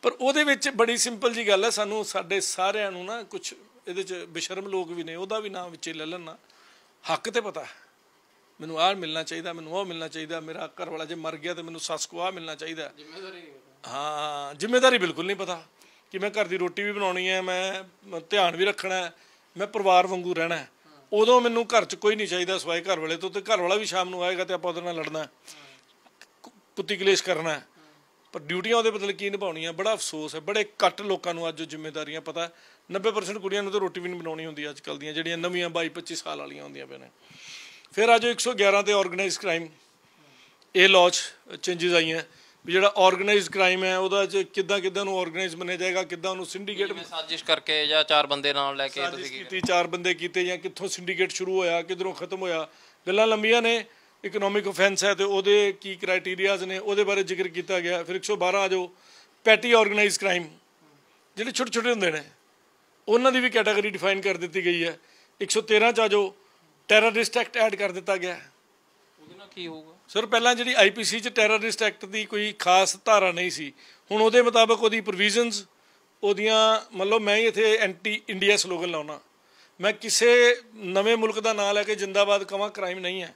S1: ਪਰ ਉਹਦੇ ਵਿੱਚ ਬੜੀ ਸਿੰਪਲ ਜੀ ਗੱਲ ਹੈ ਸਾਨੂੰ ਸਾਡੇ ਸਾਰਿਆਂ ਨੂੰ ਨਾ ਕੁਝ ਇਹਦੇ 'ਚ ਬਿਸ਼ਰਮ ਲੋਕ ਵੀ ਨੇ ਉਹਦਾ ਵੀ ਨਾਮ ਵਿੱਚ ਲੈ ਲੈਣਾ ਹੱਕ ਤੇ ਪਤਾ ਹੈ ਮੈਨੂੰ ਆਹ ਮਿਲਣਾ ਚਾਹੀਦਾ ਮੈਨੂੰ ਉਹ ਮਿਲਣਾ ਚਾਹੀਦਾ ਮੇਰਾ ਘਰ ਵਾਲਾ ਜੇ ਮਰ ਗਿਆ ਤੇ ਮੈਨੂੰ ਸੱਸ ਕੋ ਆਹ ਮਿਲਣਾ ਚਾਹੀਦਾ ਹਾਂ ਜ਼ਿੰਮੇਵਾਰੀ ਬਿਲਕੁਲ ਨਹੀਂ ਪਤਾ ਕਿ ਮੈਂ ਘਰ ਦੀ ਰੋਟੀ ਵੀ ਬਣਾਉਣੀ ਹੈ ਮੈਂ ਧਿਆਨ ਵੀ ਰੱਖਣਾ ਹੈ ਮੈਂ ਪਰਿਵਾਰ ਵਾਂਗੂ ਰਹਿਣਾ ਹੈ ਉਦੋਂ ਮੈਨੂੰ ਘਰ 'ਚ ਕੋਈ ਨਹੀਂ ਚਾਹੀਦਾ ਸਵਾਏ ਘਰ ਵਾਲੇ ਤੋਂ ਤੇ ਘਰ ਵਾਲਾ ਵੀ ਸ਼ਾਮ ਨੂੰ ਆਏਗਾ ਤੇ ਆਪਾਂ ਉਹਦੇ ਨਾਲ ਲੜਨਾ ਕੁੱਤੀ ਕਲੇਸ਼ ਕਰਨਾ ਪਰ ਡਿਊਟੀਆਂ ਉਹਦੇ ਬਦਲ ਕੀ ਨਿਭਾਉਣੀਆਂ ਬੜਾ ਅਫਸੋਸ ਹੈ ਬੜੇ ਘੱਟ ਲੋਕਾਂ ਨੂੰ ਅੱਜ ਜ਼ਿੰਮੇਵਾਰੀਆਂ ਪਤਾ 90% ਕੁੜੀਆਂ ਨੂੰ ਤਾਂ ਰੋਟੀ ਵੀ ਨਹੀਂ ਬਣਾਉਣੀ ਹੁੰਦੀ ਅੱਜ ਕੱਲ ਦੀਆਂ ਜਿਹੜੀਆਂ ਨਵੀਆਂ 22 25 ਸਾਲ ਵਾਲੀਆਂ ਹੁੰਦੀਆਂ ਪਈਆਂ ਨੇ ਫਿਰ ਜੋ 111 ਤੇ ਆਰਗੇਨਾਈਜ਼ ਕ੍ਰਾਈਮ ਇਹ ਲਾਜ ਚੇਂਜਸ ਆਈਆਂ ਵੀ ਜਿਹੜਾ ਆਰਗੇਨਾਈਜ਼ ਕ੍ਰਾਈਮ ਹੈ ਉਹਦਾ ਚ ਕਿੱਦਾਂ ਕਿੱਦਾਂ ਨੂੰ ਆਰਗੇਨਾਈਜ਼ ਮੰਨਿਆ ਜਾਏਗਾ ਕਿੱਦਾਂ ਉਹਨੂੰ ਸਿੰਡੀਕੇਟ
S2: ਸਾਜ਼ਿਸ਼ ਕਰਕੇ ਜਾਂ ਚਾਰ ਬੰਦੇ ਨਾਲ ਲੈ ਕੇ ਤੁਸੀਂ
S1: ਕੀਤੀ ਚਾਰ ਬੰਦੇ ਕੀਤੇ ਜਾਂ ਕਿੱਥੋਂ ਸਿੰਡੀਕੇਟ ਸ਼ੁਰੂ ਹੋਇਆ ਕਿਧਰੋਂ ਖਤਮ ਹੋਇਆ ਗੱਲਾਂ ਲੰਬੀਆਂ ਨੇ ਇਕਨੋਮਿਕ ਆਫੈਂਸ ਹੈ ਤੇ ਉਹਦੇ ਕੀ ਕ੍ਰਾਈਟੇਰੀਆਜ਼ ਨੇ ਉਹਦੇ ਬਾਰੇ ਜ਼ਿਕਰ ਕੀਤਾ ਗਿਆ ਫਿਰ 112 ਆ ਜਾਓ ਪੈਟੀ ਆਰਗੇਨਾਈਜ਼ ਕ੍ਰਾਈਮ ਜਿਹੜੇ ਛੋਟੇ ਛੋਟੇ ਹੁੰਦੇ ਨੇ ਉਹਨਾਂ ਦੀ ਵੀ ਕੈਟਾਗਰੀ ਡਿਫਾਈਨ ਕਰ ਦਿੱਤੀ ਗਈ ਹੈ 113 ਚ ਆ ਜਾਓ ਟੈਰਰਿਸਟ ਐਕਟ ਐਡ ਕਰ ਦਿੱਤਾ ਗਿਆ ਹੈ ਉਹਦੇ ਨਾਲ ਕੀ ਹੋਊਗਾ ਸਰ ਪਹਿਲਾਂ ਜਿਹੜੀ ਆਈਪੀਸੀ 'ਚ ਟੈਰਰਿਸਟ ਐਕਟ ਦੀ ਕੋਈ ਖਾਸ ਧਾਰਾ ਨਹੀਂ ਸੀ ਹੁਣ ਉਹਦੇ ਮੁਤਾਬਕ ਉਹਦੀ ਪ੍ਰੋਵੀਜ਼ਨਸ ਉਹਦੀਆਂ ਮਤਲਬ ਮੈਂ ਹੀ ਇੱਥੇ ਐਂਟੀ ਇੰਡੀਆ ਸਲੋਗਨ ਲਾਉਣਾ ਮੈਂ ਕਿਸੇ ਨਵੇਂ ਮੁਲਕ ਦਾ ਨਾਂ ਲੈ ਕੇ ਜਿੰਦਾਬਾਦ ਕਵਾਂ ਕ੍ਰਾਈਮ ਨਹੀਂ ਹੈ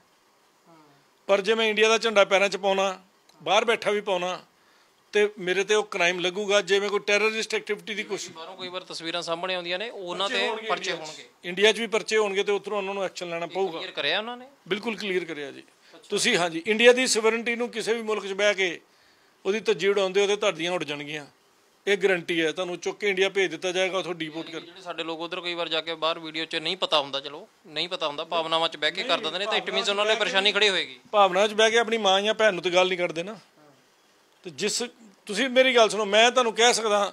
S1: ਪਰ ਜੇ ਮੈਂ ਇੰਡੀਆ ਦਾ ਝੰਡਾ ਪੈਰਾਂ 'ਚ ਪਾਉਣਾ ਬਾਹਰ ਬੈਠਾ ਵੀ ਪਾਉਣਾ ਤੇ ਮੇਰੇ ਤੇ ਉਹ ਕ੍ਰਾਈਮ ਲੱਗੂਗਾ ਜਿਵੇਂ ਕੋਈ ਟੈਰਰਿਸਟ ਐਕਟੀਵਿਟੀ ਦੀ ਕੋਸ਼ਿਸ਼
S2: ਬਾਹਰੋਂ ਕਈ ਵਾਰ ਤਸਵੀਰਾਂ ਸਾਹਮਣੇ ਆਉਂਦੀਆਂ ਨੇ ਉਹਨਾਂ ਤੇ ਪਰਚੇ ਹੋਣਗੇ
S1: ਇੰਡੀਆ 'ਚ ਵੀ ਪਰਚੇ ਹੋਣਗੇ ਤੇ ਉਧਰੋਂ ਉਹਨਾਂ ਨੂੰ ਐਕਸ਼ਨ ਲੈਣਾ ਪਊਗਾ ਕਲੀਅਰ ਕਰਿਆ ਉਹਨਾਂ ਨੇ ਬਿਲਕੁਲ ਕਲੀਅਰ ਕਰਿਆ ਜੀ ਤੁਸੀਂ ਹਾਂਜੀ ਇੰਡੀਆ ਦੀ ਸਵਰਨਟੀ ਨੂੰ ਕਿਸੇ ਵੀ ਮੁਲਕ 'ਚ ਬਹਿ ਕੇ ਉਹਦੀ ਤਜੀੜ ਉਡਾਉਂਦੇ ਉਹਦੇ ਧਰਦੀਆਂ ਉੱਡ ਜਾਣਗੀਆਂ ਇਹ ਗਰੰਟੀ ਹੈ ਤੁਹਾਨੂੰ ਚੁੱਕ ਕੇ ਇੰਡੀਆ ਭੇਜ ਦਿੱਤਾ ਜਾਏਗਾ ਉਥੋਂ ਡੀਪੋਰਟ ਕਰ ਜਿਹੜੇ
S2: ਸਾਡੇ ਲੋਕ ਉਧਰ ਕਈ ਵਾਰ ਜਾ ਕੇ ਬਾਹਰ ਵੀਡੀਓ 'ਚ ਨਹੀਂ ਪਤਾ ਹੁੰਦਾ ਚਲੋ ਨਹੀਂ ਪਤਾ ਹੁੰਦਾ ਭਾਵਨਾਵਾਂ 'ਚ ਬਹਿ ਕੇ ਕਰ ਦਿੰਦੇ ਨੇ ਤਾਂ ਇਟ ਮੀਨਸ ਉਹਨਾਂ ਲਈ ਪਰੇਸ਼ਾਨੀ ਖੜੀ ਹੋਏਗੀ
S1: ਭਾਵਨਾਵਾਂ 'ਚ ਬਹਿ ਕੇ ਆਪਣੀ ਮਾਂ ਜਾਂ ਭੈਣ ਨੂੰ ਤੇ ਗੱਲ ਨਹੀਂ ਕਰਦੇ ਨਾ ਤੇ ਜਿਸ ਤੁਸੀਂ ਮੇਰੀ ਗੱਲ ਸੁਣੋ ਮੈਂ ਤੁਹਾਨੂੰ ਕਹਿ ਸਕਦਾ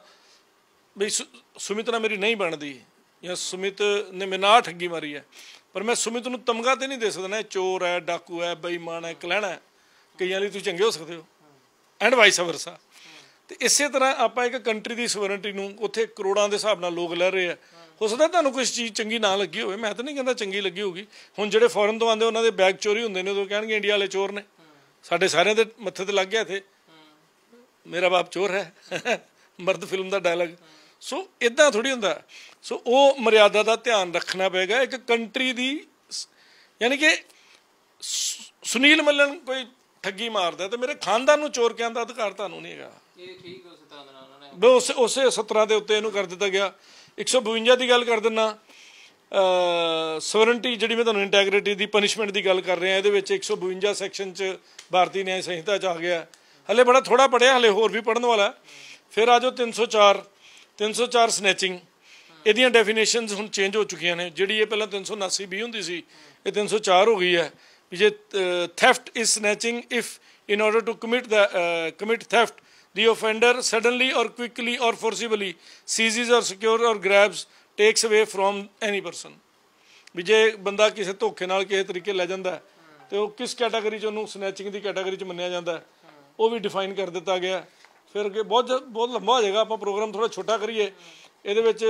S1: ਵੀ ਸੁਮਿਤ ਨਾਲ ਮੇਰੀ ਨਹੀਂ ਬਣਦੀ ਜਾਂ ਸੁਮਿਤ ਨੇ ਮੇਨਾ ਠੱਗੀ ਮਾਰੀ ਹੈ ਪਰ ਮੈਂ ਸੁਮਿਤ ਨੂੰ ਤਮਗਾ ਤੇ ਨਹੀਂ ਦੇ ਸਕਦਾ ਨਾ ਚੋਰ ਹੈ ਡਾਕੂ ਹੈ ਬੇਈਮਾਨ ਹੈ ਕਲਹਿਣਾ ਕਈਆਂ ਲਈ ਤੁਸੀਂ ਚੰਗੇ ਹੋ ਸਕਦੇ ਹੋ ਐਂਡ ਵਾਈਸ ਵਰਸਾ ਤੇ ਇਸੇ ਤਰ੍ਹਾਂ ਆਪਾਂ ਇੱਕ ਕੰਟਰੀ ਦੀ ਸਵਰਨਟੀ ਨੂੰ ਉੱਥੇ ਕਰੋੜਾਂ ਦੇ ਹਿਸਾਬ ਨਾਲ ਲੋਕ ਲੈ ਰਹੇ ਆ ਹੋ ਸਕਦਾ ਤੁਹਾਨੂੰ ਕੁਝ ਚੀਜ਼ ਚੰਗੀ ਨਾ ਲੱਗੀ ਹੋਵੇ ਮੈਂ ਤਾਂ ਨਹੀਂ ਕਹਿੰਦਾ ਚੰਗੀ ਲੱਗੀ ਹੋਗੀ ਹੁਣ ਜਿਹੜੇ ਫੋਰਨ ਤੋਂ ਆਉਂਦੇ ਉਹਨਾਂ ਦੇ ਬੈਗ ਚੋਰੀ ਹੁੰਦੇ ਨੇ ਉਦੋਂ ਕਹਿਣਗੇ ਇੰਡੀਆ ਵਾਲੇ ਚੋਰ ਨੇ ਸਾਡੇ ਸਾਰਿਆਂ ਦੇ ਮੱਥੇ ਤੇ ਲੱਗ ਗਿਆ ਇਥੇ ਮੇਰਾ ਬਾਪ ਚੋਰ ਹੈ ਮਰਦ ਫਿਲਮ ਦਾ ਡਾਇਲੌਗ ਸੋ ਇਦਾਂ ਥੋੜੀ ਹੁੰਦਾ ਸੋ ਉਹ ਮਰਿਆਦਾ ਦਾ ਧਿਆਨ ਰੱਖਣਾ ਪਏਗਾ ਇੱਕ ਕੰਟਰੀ ਦੀ ਯਾਨੀ ਕਿ ਸੁਨੀਲ ਮੱਲਨ ਕੋਈ ਠੱਗੀ ਮਾਰਦਾ ਤੇ ਮੇਰੇ ਖਾਨਦਾਨ ਨੂੰ ਚੋਰ ਕਹਿਣ ਦਾ ਅਧਿਕਾਰ ਤੁਹਾਨੂੰ ਨਹੀਂ ਹੈਗਾ
S2: ਇਹ ਠੀਕ ਉਸ ਤਰ੍ਹਾਂ
S1: ਨਾਲ ਉਹਨਾਂ ਨੇ ਉਸੇ 17 ਦੇ ਉੱਤੇ ਇਹਨੂੰ ਕਰ ਦਿੱਤਾ ਗਿਆ 152 ਦੀ ਗੱਲ ਕਰ ਦਿੰਨਾ ਸੋਵਰਨਟੀ ਜਿਹੜੀ ਮੈਂ ਤੁਹਾਨੂੰ ਇੰਟੈਗ੍ਰਿਟੀ ਦੀ ਪਨਿਸ਼ਮੈਂਟ ਦੀ ਗੱਲ ਕਰ ਰਿਹਾ ਇਹਦੇ ਵਿੱਚ 152 ਸੈਕਸ਼ਨ 'ਚ ਭਾਰਤੀ ਨਿਆਂ ਸੰਹਿਤਾ 'ਚ ਆ ਗਿਆ ਹਲੇ ਬੜਾ ਥੋੜਾ ਪੜਿਆ ਹਲੇ ਹੋਰ ਵੀ ਪੜਨ ਵਾਲਾ ਫਿਰ ਆ ਜਾਓ 304 304 ਸਨੈਚਿੰਗ ਇਹਦੀਆਂ ਡੈਫੀਨੇਸ਼ਨਸ ਹੁਣ ਚੇਂਜ ਹੋ ਚੁੱਕੀਆਂ ਨੇ ਜਿਹੜੀ ਇਹ ਪਹਿਲਾਂ 379 ਵੀ ਹੁੰਦੀ ਸੀ ਇਹ 304 ਹੋ ਗਈ ਹੈ ਵੀ ਜੇ theft is snatching if in order to commit ਦਾ commit theft the offender suddenly or quickly or forcibly seizes or secures or grabs takes away from any person ਵੀ ਜੇ ਬੰਦਾ ਕਿਸੇ ਧੋਖੇ ਨਾਲ ਕਿਸੇ ਤਰੀਕੇ ਲੈ ਜਾਂਦਾ ਤੇ ਉਹ ਕਿਸ ਕੈਟਾਗਰੀ ਚ ਉਹਨੂੰ ਸਨੈਚਿੰਗ ਦੀ ਕੈਟਾਗਰੀ ਚ ਮੰਨਿਆ ਜਾਂਦਾ ਉਹ ਵੀ ਡਿਫਾਈਨ ਕਰ ਦਿੱਤਾ ਗਿਆ ਫਿਰ ਅੱਗੇ ਬਹੁਤ ਬਹੁਤ ਲੰਮਾ ਹੋ ਜਾਏਗਾ ਆਪਾਂ ਪ੍ਰੋਗਰਾਮ ਥੋੜਾ ਛੋਟਾ ਕਰੀਏ ਇਹਦੇ ਵਿੱਚ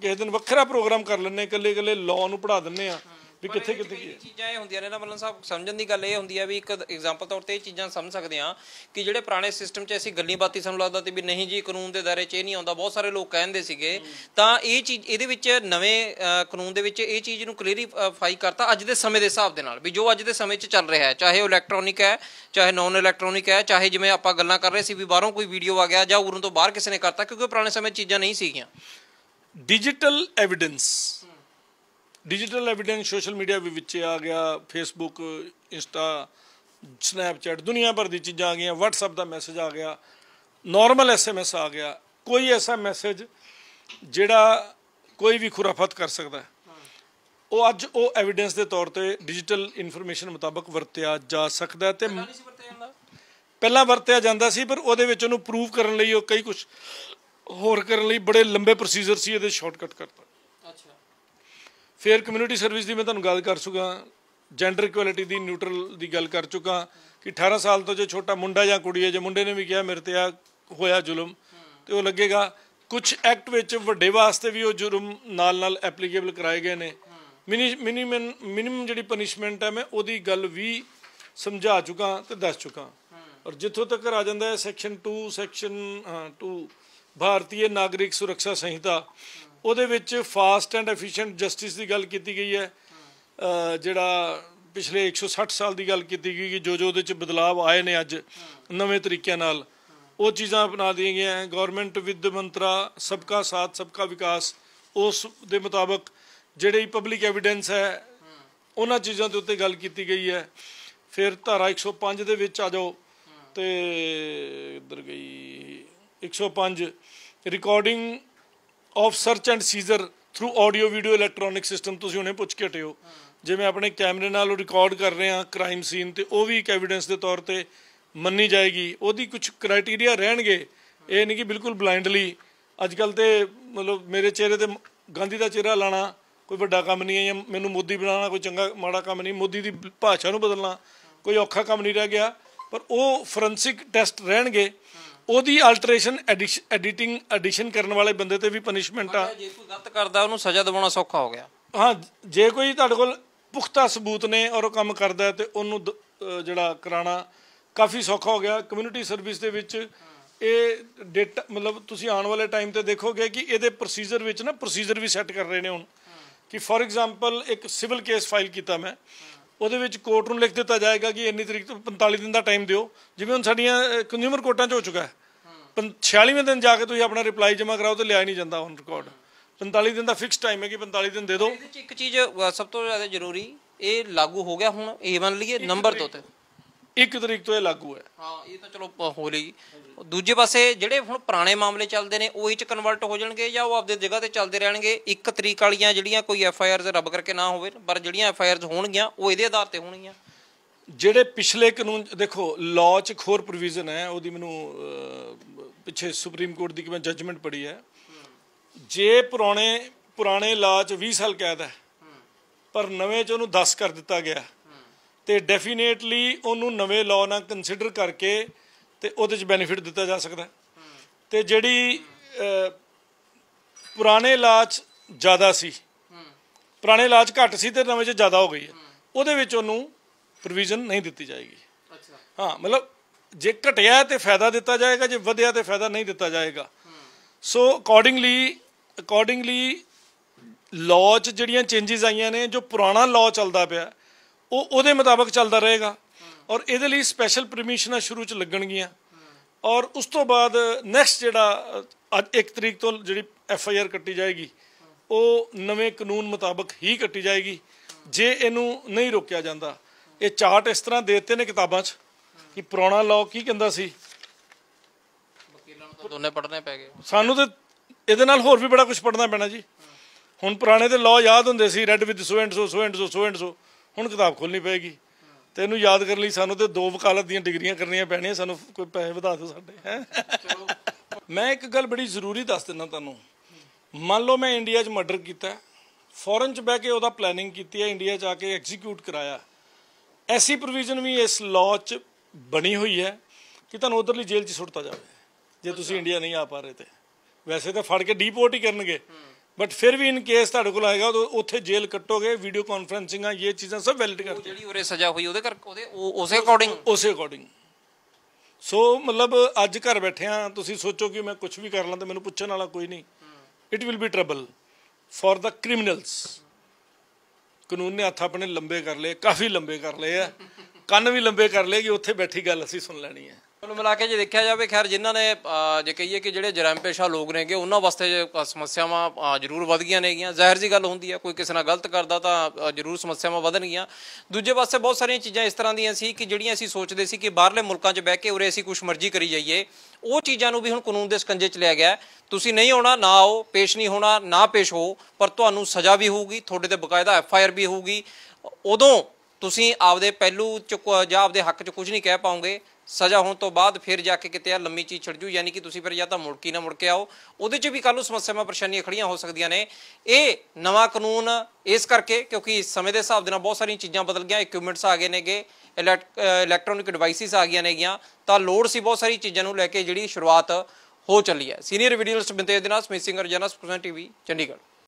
S1: ਕਿਸੇ ਦਿਨ ਵੱਖਰਾ ਪ੍ਰੋਗਰਾਮ ਕਰ ਲੈਣੇ ਇਕੱਲੇ ਇਕੱਲੇ ਲਾਅ ਨੂੰ ਪੜਾ ਦਿੰਨੇ ਆ ਵੀ ਕਿੱਥੇ ਕਿੱਥੇ ਕੀ ਚੀਜ਼ਾਂ
S2: ਇਹ ਹੁੰਦੀਆਂ ਨੇ ਨਾ ਮਤਲਬ ਸਾਹਿਬ ਸਮਝਣ ਦੀ ਗੱਲ ਇਹ ਹੁੰਦੀ ਹੈ ਵੀ ਇੱਕ ਐਗਜ਼ਾਮਪਲ ਤੌਰ ਤੇ ਇਹ ਚੀਜ਼ਾਂ ਸਮਝ ਸਕਦੇ ਆ ਕਿ ਜਿਹੜੇ ਪੁਰਾਣੇ ਸਿਸਟਮ 'ਚ ਅਸੀਂ ਗੱਲੀ ਬਾਤੀ ਸਾਨੂੰ ਲੱਗਦਾ ਤੇ ਵੀ ਨਹੀਂ ਜੀ ਕਾਨੂੰਨ ਦੇ ਦਾਇਰੇ 'ਚ ਇਹ ਨਹੀਂ ਆਉਂਦਾ ਬਹੁਤ ਸਾਰੇ ਲੋਕ ਕਹਿੰਦੇ ਸੀਗੇ ਤਾਂ ਇਹ ਚੀਜ਼ ਇਹਦੇ ਵਿੱਚ ਨਵੇਂ ਕਾਨੂੰਨ ਦੇ ਵਿੱਚ ਇਹ ਚੀਜ਼ ਨੂੰ ਕਲੀਅਰਿਫਾਈ ਕਰਤਾ ਅੱਜ ਦੇ ਸਮੇਂ ਦੇ ਹਿਸਾਬ ਦੇ ਨਾਲ ਵੀ ਜੋ ਅੱਜ ਦੇ ਸਮੇਂ 'ਚ ਚੱਲ ਰਿਹਾ ਹੈ ਚਾਹੇ ਉਹ ਇਲੈਕਟ੍ਰੋਨਿਕ ਹੈ ਚਾਹੇ ਨਾਨ ਇਲੈਕਟ੍ਰੋਨਿਕ ਹੈ ਚਾਹੇ ਜਿਵੇਂ ਆਪਾਂ ਗੱਲਾਂ ਕਰ ਰਹੇ ਸੀ ਵੀ ਬਾਹਰੋਂ ਕੋਈ ਵੀਡੀਓ ਆ ਗਿਆ ਜਾਂ ਉਰੋਂ ਤੋਂ ਬਾਹਰ ਕਿਸੇ ਨੇ ਕਰਤਾ ਕਿਉਂਕਿ ਪੁਰਾਣੇ ਸਮੇਂ ਚੀਜ਼ਾਂ ਨਹੀਂ ਸੀਗੀਆਂ
S1: digital evidence digital evidence social media ਵੀ ਵਿੱਚ ਆ ਗਿਆ ਫੇਸਬੁੱਕ ਇੰਸਟਾ ਸਨੈਪਚੈਟ ਦੁਨੀਆ ਭਰ ਦੀ ਚੀਜ਼ਾਂ ਆ ਗਈਆਂ ਵਟਸਐਪ ਦਾ ਮੈਸੇਜ ਆ ਗਿਆ ਨਾਰਮਲ ਐਸਐਮਐਸ ਆ ਗਿਆ ਕੋਈ ਐਸਾ ਮੈਸੇਜ ਜਿਹੜਾ ਕੋਈ ਵੀ ਖੁਰਾਫਤ ਕਰ ਸਕਦਾ ਉਹ ਅੱਜ ਉਹ ਐਵੀਡੈਂਸ ਦੇ ਤੌਰ ਤੇ ਡਿਜੀਟਲ ਇਨਫੋਰਮੇਸ਼ਨ ਮੁਤਾਬਕ ਵਰਤਿਆ ਜਾ ਸਕਦਾ ਤੇ ਪਹਿਲਾਂ ਵਰਤਿਆ ਜਾਂਦਾ ਸੀ ਪਰ ਉਹਦੇ ਵਿੱਚ ਉਹਨੂੰ ਪ੍ਰੂਫ ਕਰਨ ਲਈ ਉਹ ਕਈ ਕੁਝ ਹੋਰ ਕਰਨ ਲਈ ਬੜੇ ਲੰਬੇ ਪ੍ਰੋਸੀਜਰ ਸੀ ਇਹਦੇ ਸ਼ਾਰਟਕਟ ਕਰਤਾ ਫਿਰ ਕਮਿਊਨਿਟੀ ਸਰਵਿਸ ਦੀ ਮੈਂ ਤੁਹਾਨੂੰ ਗੱਲ ਕਰ ਚੁੱਕਾ ਜੈਂਡਰ ਇਕੁਐਲਿਟੀ ਦੀ ਨਿਊਟਰਲ ਦੀ ਗੱਲ ਕਰ ਚੁੱਕਾ ਕਿ 18 ਸਾਲ ਤੋਂ ਜੇ ਛੋਟਾ ਮੁੰਡਾ ਜਾਂ ਕੁੜੀ ਹੈ ਜੇ ਮੁੰਡੇ ਨੇ ਵੀ ਕਿਹਾ ਮੇਰੇ ਤੇ ਆ ਹੋਇਆ ਜ਼ੁਲਮ ਤੇ ਉਹ ਲੱਗੇਗਾ ਕੁਝ ਐਕਟ ਵਿੱਚ ਵੱਡੇ ਵਾਸਤੇ ਵੀ ਉਹ ਜੁਰਮ ਨਾਲ ਨਾਲ ਐਪਲੀਕੇਬਲ ਕਰਾਏ ਗਏ ਨੇ ਮਿਨੀ ਮਿਨੀਮਮ ਜਿਹੜੀ ਪਨਿਸ਼ਮੈਂਟ ਹੈ ਮੈਂ ਉਹਦੀ ਗੱਲ ਵੀ ਸਮਝਾ ਚੁੱਕਾ ਤੇ ਦੱਸ ਚੁੱਕਾ ਔਰ ਜਿੱਥੋਂ ਤੱਕ ਆ ਜਾਂਦਾ ਹੈ ਸੈਕਸ਼ਨ 2 ਸੈਕਸ਼ਨ 2 ਭਾਰਤੀ ਨਾਗਰਿਕ ਸੁਰੱਖਿਆ ਸੰਹਿਤਾ ਉਹਦੇ ਵਿੱਚ ਫਾਸਟ ਐਂਡ ਐਫੀਸ਼ੀਐਂਟ ਜਸਟਿਸ ਦੀ ਗੱਲ ਕੀਤੀ ਗਈ ਹੈ ਜਿਹੜਾ ਪਿਛਲੇ 160 ਸਾਲ ਦੀ ਗੱਲ ਕੀਤੀ ਗਈ ਕਿ ਜੋ ਜੋ ਉਹਦੇ ਵਿੱਚ ਬਦਲਾਅ ਆਏ ਨੇ ਅੱਜ ਨਵੇਂ ਤਰੀਕਿਆਂ ਨਾਲ ਉਹ ਚੀਜ਼ਾਂ ਅਪਣਾ ਦੀਆਂ ਗਈਆਂ ਗਵਰਨਮੈਂਟ ਵਿਦ ਮੰਤਰਾ ਸਬਕਾ ਸਾਥ ਸਬਕਾ ਵਿਕਾਸ ਉਸ ਦੇ ਮੁਤਾਬਕ ਜਿਹੜੇ ਪਬਲਿਕ ਐਵੀਡੈਂਸ ਹੈ ਉਹਨਾਂ ਚੀਜ਼ਾਂ ਦੇ ਉੱਤੇ ਗੱਲ ਕੀਤੀ ਗਈ ਹੈ ਫਿਰ ਧਾਰਾ 105 ਦੇ ਵਿੱਚ ਆ ਜਾਓ ਤੇ ਇੱਧਰ ਗਈ 105 recording of search and seizure through audio video electronic system ਤੁਸੀਂ ਉਹਨੇ ਪੁੱਛ ਕੇ ਹਟਿਓ ਜਿਵੇਂ ਆਪਣੇ ਕੈਮਰੇ ਨਾਲ ਰਿਕਾਰਡ ਕਰ ਰਹੇ ਆ ਕ੍ਰਾਈਮ ਸੀਨ ਤੇ ਉਹ ਵੀ ਇੱਕ ਐਵੀਡੈਂਸ ਦੇ ਤੌਰ ਤੇ ਮੰਨੀ ਜਾਏਗੀ ਉਹਦੀ ਕੁਝ ਕ੍ਰਾਈਟੇਰੀਆ ਰਹਿਣਗੇ ਇਹ ਨਹੀਂ ਕਿ ਬਿਲਕੁਲ ਬਲਾਈਂਡਲੀ ਅੱਜ ਕੱਲ ਤੇ ਮਤਲਬ ਮੇਰੇ ਚਿਹਰੇ ਤੇ ਗਾਂਧੀ ਦਾ ਚਿਹਰਾ ਲਾਣਾ ਕੋਈ ਵੱਡਾ ਕੰਮ ਨਹੀਂ ਹੈ ਜਾਂ ਮੈਨੂੰ ਮੋਦੀ ਬਣਾਉਣਾ ਕੋਈ ਚੰਗਾ ਮਾੜਾ ਕੰਮ ਨਹੀਂ ਮੋਦੀ ਦੀ ਭਾਸ਼ਾ ਨੂੰ ਬਦਲਣਾ ਕੋਈ ਔਖਾ ਕੰਮ ਨਹੀਂ ਰਹਿ ਗਿਆ ਪਰ ਉਹ ਫੋਰੈਂਸਿਕ ਟੈਸਟ ਰਹਿਣਗੇ ਉਹਦੀ ਅਲਟਰੇਸ਼ਨ ਐਡੀਟਿੰਗ ਐਡੀਸ਼ਨ ਕਰਨ ਵਾਲੇ ਬੰਦੇ ਤੇ ਵੀ ਪਨਿਸ਼ਮੈਂਟ ਆ ਜੇ ਕੋਈ ਗਲਤ ਕਰਦਾ ਉਹਨੂੰ ਸਜ਼ਾ ਦਿਵਾਉਣਾ ਸੌਖਾ ਹੋ ਗਿਆ ਹਾਂ ਜੇ ਕੋਈ ਤੁਹਾਡੇ ਕੋਲ ਪੁਖਤਾ ਸਬੂਤ ਨੇ ਔਰ ਉਹ ਕੰਮ ਕਰਦਾ ਤੇ ਉਹਨੂੰ ਜਿਹੜਾ ਕਰਾਣਾ ਕਾਫੀ ਸੌਖਾ ਹੋ ਗਿਆ ਕਮਿਊਨਿਟੀ ਸਰਵਿਸ ਦੇ ਵਿੱਚ ਇਹ ਡੇਟ ਮਤਲਬ ਤੁਸੀਂ ਆਉਣ ਵਾਲੇ ਟਾਈਮ ਤੇ ਦੇਖੋਗੇ ਕਿ ਇਹਦੇ ਪ੍ਰੋਸੀਜਰ ਵਿੱਚ ਨਾ ਪ੍ਰੋਸੀਜਰ ਵੀ ਸੈੱਟ ਕਰ ਰਹੇ ਨੇ ਹੁਣ ਕਿ ਫੋਰ ਐਗਜ਼ਾਮਪਲ ਇੱਕ ਸਿਵਲ ਕੇਸ ਫਾਈਲ ਕੀਤਾ ਮੈਂ ਉਹਦੇ ਵਿੱਚ ਕੋਰਟ ਨੂੰ ਲਿਖ ਦਿੱਤਾ ਜਾਏਗਾ ਕਿ ਇੰਨੀ ਤਰੀਕ ਤੋਂ 45 ਦਿਨ ਦਾ ਟਾਈਮ ਦਿਓ ਜਿਵੇਂ ਹੁਣ ਸਾਡੀਆਂ ਕੰਜ਼ਿਊਮਰ ਕੋਰਟਾਂ 'ਚ ਹੋ ਚੁੱਕਾ ਹੈ 46ਵੇਂ ਦਿਨ ਜਾ ਕੇ ਤੁਸੀਂ ਆਪਣਾ ਰਿਪਲਾਈ ਜਮ੍ਹਾਂ ਕਰਾਓ ਤੇ ਲਿਆ ਹੀ ਨਹੀਂ ਜਾਂਦਾ ਹੁਣ ਰਿਕਾਰਡ 45 ਦਿਨ ਦਾ ਫਿਕਸ ਟਾਈਮ ਹੈ ਕਿ 45 ਦਿਨ ਦੇ ਦਿਓ ਇਹਦੇ ਚ ਇੱਕ ਚੀਜ਼ ਸਭ ਤੋਂ ਜ਼ਿਆਦਾ ਜ਼ਰੂਰੀ ਇਹ ਲਾਗੂ ਹੋ ਗਿਆ ਹੁਣ ਇਹ ਮੰਨ ਲਈਏ ਨੰਬਰ ਤੋਂ ਤੇ
S2: ਇੱਕ ਤਰੀਕ ਤੋਂ ਇਹ ਲਾਗੂ ਹੈ ਹਾਂ ਇਹ ਤਾਂ ਚਲੋ ਹੋ ਲਈ ਦੂਜੇ ਪਾਸੇ ਜਿਹੜੇ ਹੁਣ ਪੁਰਾਣੇ ਮਾਮਲੇ ਚੱਲਦੇ ਨੇ ਉਹੀ ਚ ਕਨਵਰਟ ਹੋ ਜਾਣਗੇ ਜਾਂ ਉਹ ਆਪਦੇ ਜਗ੍ਹਾ ਤੇ ਚੱਲਦੇ ਰਹਿਣਗੇ ਇੱਕ ਤਰੀਕ ਵਾਲੀਆਂ ਜਿਹੜੀਆਂ ਕੋਈ ਐਫ ਆਈ ਆਰ ਰੱਬ ਕਰਕੇ ਨਾ ਹੋਵੇ ਪਰ ਜਿਹੜੀਆਂ ਐਫ ਆਈ ਆਰਸ ਹੋਣਗੀਆਂ ਉਹ ਇਹਦੇ ਆਧਾਰ ਤੇ ਹੋਣਗੀਆਂ
S1: ਜਿਹੜੇ ਪਿਛਲੇ ਕਾਨੂੰਨ ਦੇਖੋ ਲਾਅ 'ਚ ਖੋਰ ਪ੍ਰੋਵੀਜ਼ਨ ਹੈ ਉਹਦੀ ਮੈਨੂੰ ਪਿੱਛੇ ਸੁਪਰੀਮ ਕੋਰਟ ਦੀ ਕਿ ਮੈਂ ਜੱਜਮੈਂਟ ਪੜੀ ਹੈ ਜੇ ਪੁਰਾਣੇ ਪੁਰਾਣੇ ਲਾਅ 'ਚ 20 ਸਾਲ ਕੈਦ ਹੈ ਪਰ ਨਵੇਂ 'ਚ ਉਹਨੂੰ 10 ਕਰ ਦਿੱਤਾ ਗਿਆ ਤੇ ਡੈਫੀਨੇਟਲੀ ਉਹਨੂੰ ਨਵੇਂ ਲਾਅ ਨਾਲ ਕੰਸੀਡਰ ਕਰਕੇ ਤੇ ਉਹਦੇ 'ਚ ਬੈਨੀਫਿਟ ਦਿੱਤਾ ਜਾ ਸਕਦਾ ਤੇ ਜਿਹੜੀ ਪੁਰਾਣੇ ਲਾਅ 'ਚ ਜ਼ਿਆਦਾ ਸੀ ਪੁਰਾਣੇ ਲਾਅ 'ਚ ਘੱਟ ਸੀ ਤੇ ਨਵੇਂ 'ਚ ਜ਼ਿਆਦਾ ਹੋ ਗਈ ਹੈ ਉਹਦੇ ਵਿੱਚ ਉਹਨੂੰ ਪ੍ਰੋਵੀਜ਼ਨ ਨਹੀਂ ਦਿੱਤੀ ਜਾਏਗੀ ਅੱਛਾ ਹਾਂ ਮਤਲਬ ਜੇ ਘਟਿਆ ਤੇ ਫਾਇਦਾ ਦਿੱਤਾ ਜਾਏਗਾ ਜੇ ਵਧਿਆ ਤੇ ਫਾਇਦਾ ਨਹੀਂ ਦਿੱਤਾ ਜਾਏਗਾ ਸੋ ਅਕੋਰਡਿੰਗਲੀ ਅਕੋਰਡਿੰਗਲੀ ਲਾਅ 'ਚ ਜਿਹੜੀਆਂ ਚੇਂਜਸ ਆਈਆਂ ਨੇ ਜੋ ਪੁਰਾਣਾ ਲਾਅ ਚੱਲਦਾ ਪਿਆ ਉਹ ਉਹਦੇ ਮੁਤਾਬਕ ਚੱਲਦਾ ਰਹੇਗਾ ਔਰ ਇਹਦੇ ਲਈ ਸਪੈਸ਼ਲ ਪਰਮਿਸ਼ਨਾਂ ਸ਼ੁਰੂ 'ਚ ਲੱਗਣਗੀਆਂ ਔਰ ਉਸ ਤੋਂ ਬਾਅਦ ਨੈਕਸਟ ਜਿਹੜਾ ਅੱਜ 1 ਤਰੀਕ ਤੋਂ ਜਿਹੜੀ ਐਫ ਆਈ ਆਰ ਕੱਟੀ ਜਾਏਗੀ ਉਹ ਨਵੇਂ ਕਾਨੂੰਨ ਮੁਤਾਬਕ ਹੀ ਕੱਟੀ ਜਾਏਗੀ ਜੇ ਇਹਨੂੰ ਨਹੀਂ ਰੋਕਿਆ ਜਾਂਦਾ ਇਹ ਚਾਰਟ ਇਸ ਤਰ੍ਹਾਂ ਦੇ ਦਿੱਤੇ ਨੇ ਕਿਤਾਬਾਂ 'ਚ ਕਿ ਪੁਰਾਣਾ ਲਾਅ ਕੀ ਕਹਿੰਦਾ ਸੀ
S2: ਵਕੀਲਾਂ ਨੂੰ ਤਾਂ ਦੋਨੇ ਪੜ੍ਹਨੇ ਪੈ
S1: ਗਏ ਸਾਨੂੰ ਤੇ ਇਹਦੇ ਨਾਲ ਹੋਰ ਵੀ ਬੜਾ ਕੁਝ ਪੜ੍ਹਨਾ ਪੈਣਾ ਜੀ ਹੁਣ ਪੁਰਾਣੇ ਦੇ ਲਾਅ ਯਾਦ ਹੁੰਦੇ ਸੀ read with so and so so and so so and so ਹੁਣ ਕਿਤਾਬ ਖੋਲਣੀ ਪੈਗੀ ਤੇ ਇਹਨੂੰ ਯਾਦ ਕਰਨ ਲਈ ਸਾਨੂੰ ਤੇ ਦੋ ਵਕਾਲਤ ਦੀਆਂ ਡਿਗਰੀਆਂ ਕਰਨੀਆਂ ਪੈਣੀਆਂ ਸਾਨੂੰ ਕੋਈ ਪੈਸੇ ਵਧਾ ਦਿਓ ਸਾਡੇ ਹੈ ਮੈਂ ਇੱਕ ਗੱਲ ਬੜੀ ਜ਼ਰੂਰੀ ਦੱਸ ਦਿੰਦਾ ਤੁਹਾਨੂੰ ਮੰਨ ਲਓ ਮੈਂ ਇੰਡੀਆ 'ਚ ਮਰਡਰ ਕੀਤਾ ਫੋਰਨ 'ਚ ਬਹਿ ਕੇ ਉਹਦਾ ਪਲੈਨਿੰਗ ਕੀਤੀ ਹੈ ਇੰਡੀਆ 'ਚ ਆ ਕੇ ਐਗਜ਼ੀਕਿਊਟ ਕਰਾਇਆ ਐਸੀ ਪ੍ਰੋਵੀਜ਼ਨ ਵੀ ਇਸ ਲਾਅ 'ਚ ਬਣੀ ਹੋਈ ਹੈ ਕਿ ਤੁਹਾਨੂੰ ਉਧਰਲੀ ਜੇਲ੍ਹ 'ਚ ਸੁੱਟਤਾ ਜਾਵੇ ਜੇ ਤੁਸੀਂ ਇੰਡੀਆ ਨਹੀਂ ਆ ਪਾ ਰਹੇ ਤੇ ਵੈਸੇ ਤਾਂ ਫੜ ਕੇ ਡੀਪੋਰਟ ਹੀ ਕਰਨਗੇ ਬਟ ਫਿਰ ਵੀ ਇਨ ਕੇਸ ਤੁਹਾਡੇ ਕੋਲ ਆਏਗਾ ਉੱਥੇ ਜੇਲ੍ਹ ਕੱਟੋਗੇ ਵੀਡੀਓ ਕਾਨਫਰੈਂਸਿੰਗਾਂ ਇਹ ਚੀਜ਼ਾਂ ਸਭ ਵੈਲਿਡ ਕਰਦੇ ਜਿਹੜੀ ਉਰੇ ਸਜ਼ਾ ਹੋਈ ਉਹਦੇ ਕਰਕੇ ਉਹਦੇ ਉਸੇ ਅਕੋਰਡਿੰਗ ਉਸੇ ਅਕੋਰਡਿੰਗ ਸੋ ਮਤਲਬ ਅੱਜ ਘਰ ਬੈਠੇ ਆ ਤੁਸੀਂ ਸੋਚੋ ਕਿ ਮੈਂ ਕੁਝ ਵੀ ਕਰ ਲਾਂ ਤੇ ਮੈਨੂੰ ਪੁੱਛਣ ਵਾਲਾ ਕੋਈ ਨਹੀਂ it will be trouble for the criminals ਕਾਨੂੰਨ ਨੇ ਹੱਥ ਆਪਣੇ ਲੰਬੇ ਕਰ ਲਏ ਕਾਫੀ ਲੰਬੇ ਕਰ ਲਏ ਆ ਕੰਨ ਵੀ ਲੰਬੇ ਕਰ ਲਏ ਕਿ ਉੱਥੇ ਬੈਠੀ ਗੱਲ ਅਸੀਂ ਸੁਣ ਲੈਣੀ ਹੈ
S2: ਤੁਹਾਨੂੰ ਮਿਲਾ ਕੇ ਜੇ ਦੇਖਿਆ ਜਾਵੇ ਖੈਰ ਜਿਨ੍ਹਾਂ ਨੇ ਜੇ ਕਹੀਏ ਕਿ ਜਿਹੜੇ ਜਰਮ ਪੇਸ਼ਾ ਲੋਕ ਨੇਗੇ ਉਹਨਾਂ ਵਾਸਤੇ ਸਮੱਸਿਆਵਾਂ ਜ਼ਰੂਰ ਵਧ ਗਈਆਂ ਨੇਗੀਆਂ ਜ਼ਾਹਿਰ ਜੀ ਗੱਲ ਹੁੰਦੀ ਹੈ ਕੋਈ ਕਿਸੇ ਨਾਲ ਗਲਤ ਕਰਦਾ ਤਾਂ ਜ਼ਰੂਰ ਸਮੱਸਿਆਵਾਂ ਵਧਣਗੀਆਂ ਦੂਜੇ ਪਾਸੇ ਬਹੁਤ ਸਾਰੀਆਂ ਚੀਜ਼ਾਂ ਇਸ ਤਰ੍ਹਾਂ ਦੀਆਂ ਸੀ ਕਿ ਜਿਹੜੀਆਂ ਅਸੀਂ ਸੋਚਦੇ ਸੀ ਕਿ ਬਾਹਰਲੇ ਮੁਲਕਾਂ 'ਚ ਬਹਿ ਕੇ ਉਰੇ ਅਸੀਂ ਕੁਝ ਮਰਜ਼ੀ ਕਰੀ ਜਾਈਏ ਉਹ ਚੀਜ਼ਾਂ ਨੂੰ ਵੀ ਹੁਣ ਕਾਨੂੰਨ ਦੇ ਸਕੰਜੇ 'ਚ ਲਿਆ ਗਿਆ ਤੁਸੀਂ ਨਹੀਂ ਆਉਣਾ ਨਾ ਆਓ ਪੇਸ਼ ਨਹੀਂ ਹੋਣਾ ਨਾ ਪੇਸ਼ ਹੋ ਪਰ ਤੁਹਾਨੂੰ ਸਜ਼ਾ ਵੀ ਹੋਊਗੀ ਤੁਹਾਡੇ ਤੇ ਬਕਾਇਦਾ ਐਫ ਆਈ ਆਰ ਵੀ ਹੋਊਗੀ ਉਦੋਂ ਤੁਸੀਂ ਆਪਦੇ ਪਹਿਲੂ ਚ ਜਾਂ ਆਪਦੇ ਹੱਕ 'ਚ ਕੁਝ ਨਹੀਂ ਕਹਿ ਪਾਉਂਗੇ ਸਜ਼ਾ ਹੋਣ ਤੋਂ ਬਾਅਦ ਫਿਰ ਜਾ ਕੇ ਕਿਤੇ ਆ ਲੰਮੀ ਚੀਜ਼ ਛੜ ਜੂ ਯਾਨੀ ਕਿ ਤੁਸੀਂ ਫਿਰ ਜਾਂ ਤਾਂ ਮੁੜ ਕੇ ਨਾ ਮੁੜ ਕੇ ਆਓ ਉਹਦੇ 'ਚ ਵੀ ਕੱਲ ਨੂੰ ਸਮੱਸਿਆਵਾਂ ਪਰੇਸ਼ਾਨੀਆਂ ਖੜੀਆਂ ਹੋ ਸਕਦੀਆਂ ਨੇ ਇਹ ਨਵਾਂ ਕਾਨੂੰਨ ਇਸ ਕਰਕੇ ਕਿਉਂਕਿ ਸਮੇਂ ਦੇ ਹਿਸਾਬ ਦੇ ਨਾਲ ਬਹੁਤ ਸਾਰੀਆਂ ਚੀਜ਼ਾਂ ਬਦਲ ਗਈਆਂ ਇਕਵਿਪਮੈਂਟਸ ਆ ਗਏ ਨੇਗੇ ਇਲੈਕਟ੍ਰੋਨਿਕ ਡਿਵਾਈਸਿਸ ਆ ਗਈਆਂ ਨੇਗੀਆਂ ਤਾਂ ਲੋੜ ਸੀ ਬਹੁਤ ਸਾਰੀ ਚੀਜ਼ਾਂ ਨੂੰ ਲੈ ਕੇ ਜਿਹੜੀ ਸ਼ੁਰੂਆਤ ਹੋ ਚੱਲੀ ਹੈ ਸੀਨੀਅਰ ਵੀਡੀਓਲਿਸਟ ਬਿੰਦੇ ਦੇ ਨਾਲ ਸਮੇਸਿੰਗ ਅਰਜਨਸ ਸਪੋਰਟਸ ਟੀਵੀ ਚੰਡੀਗੜ੍ਹ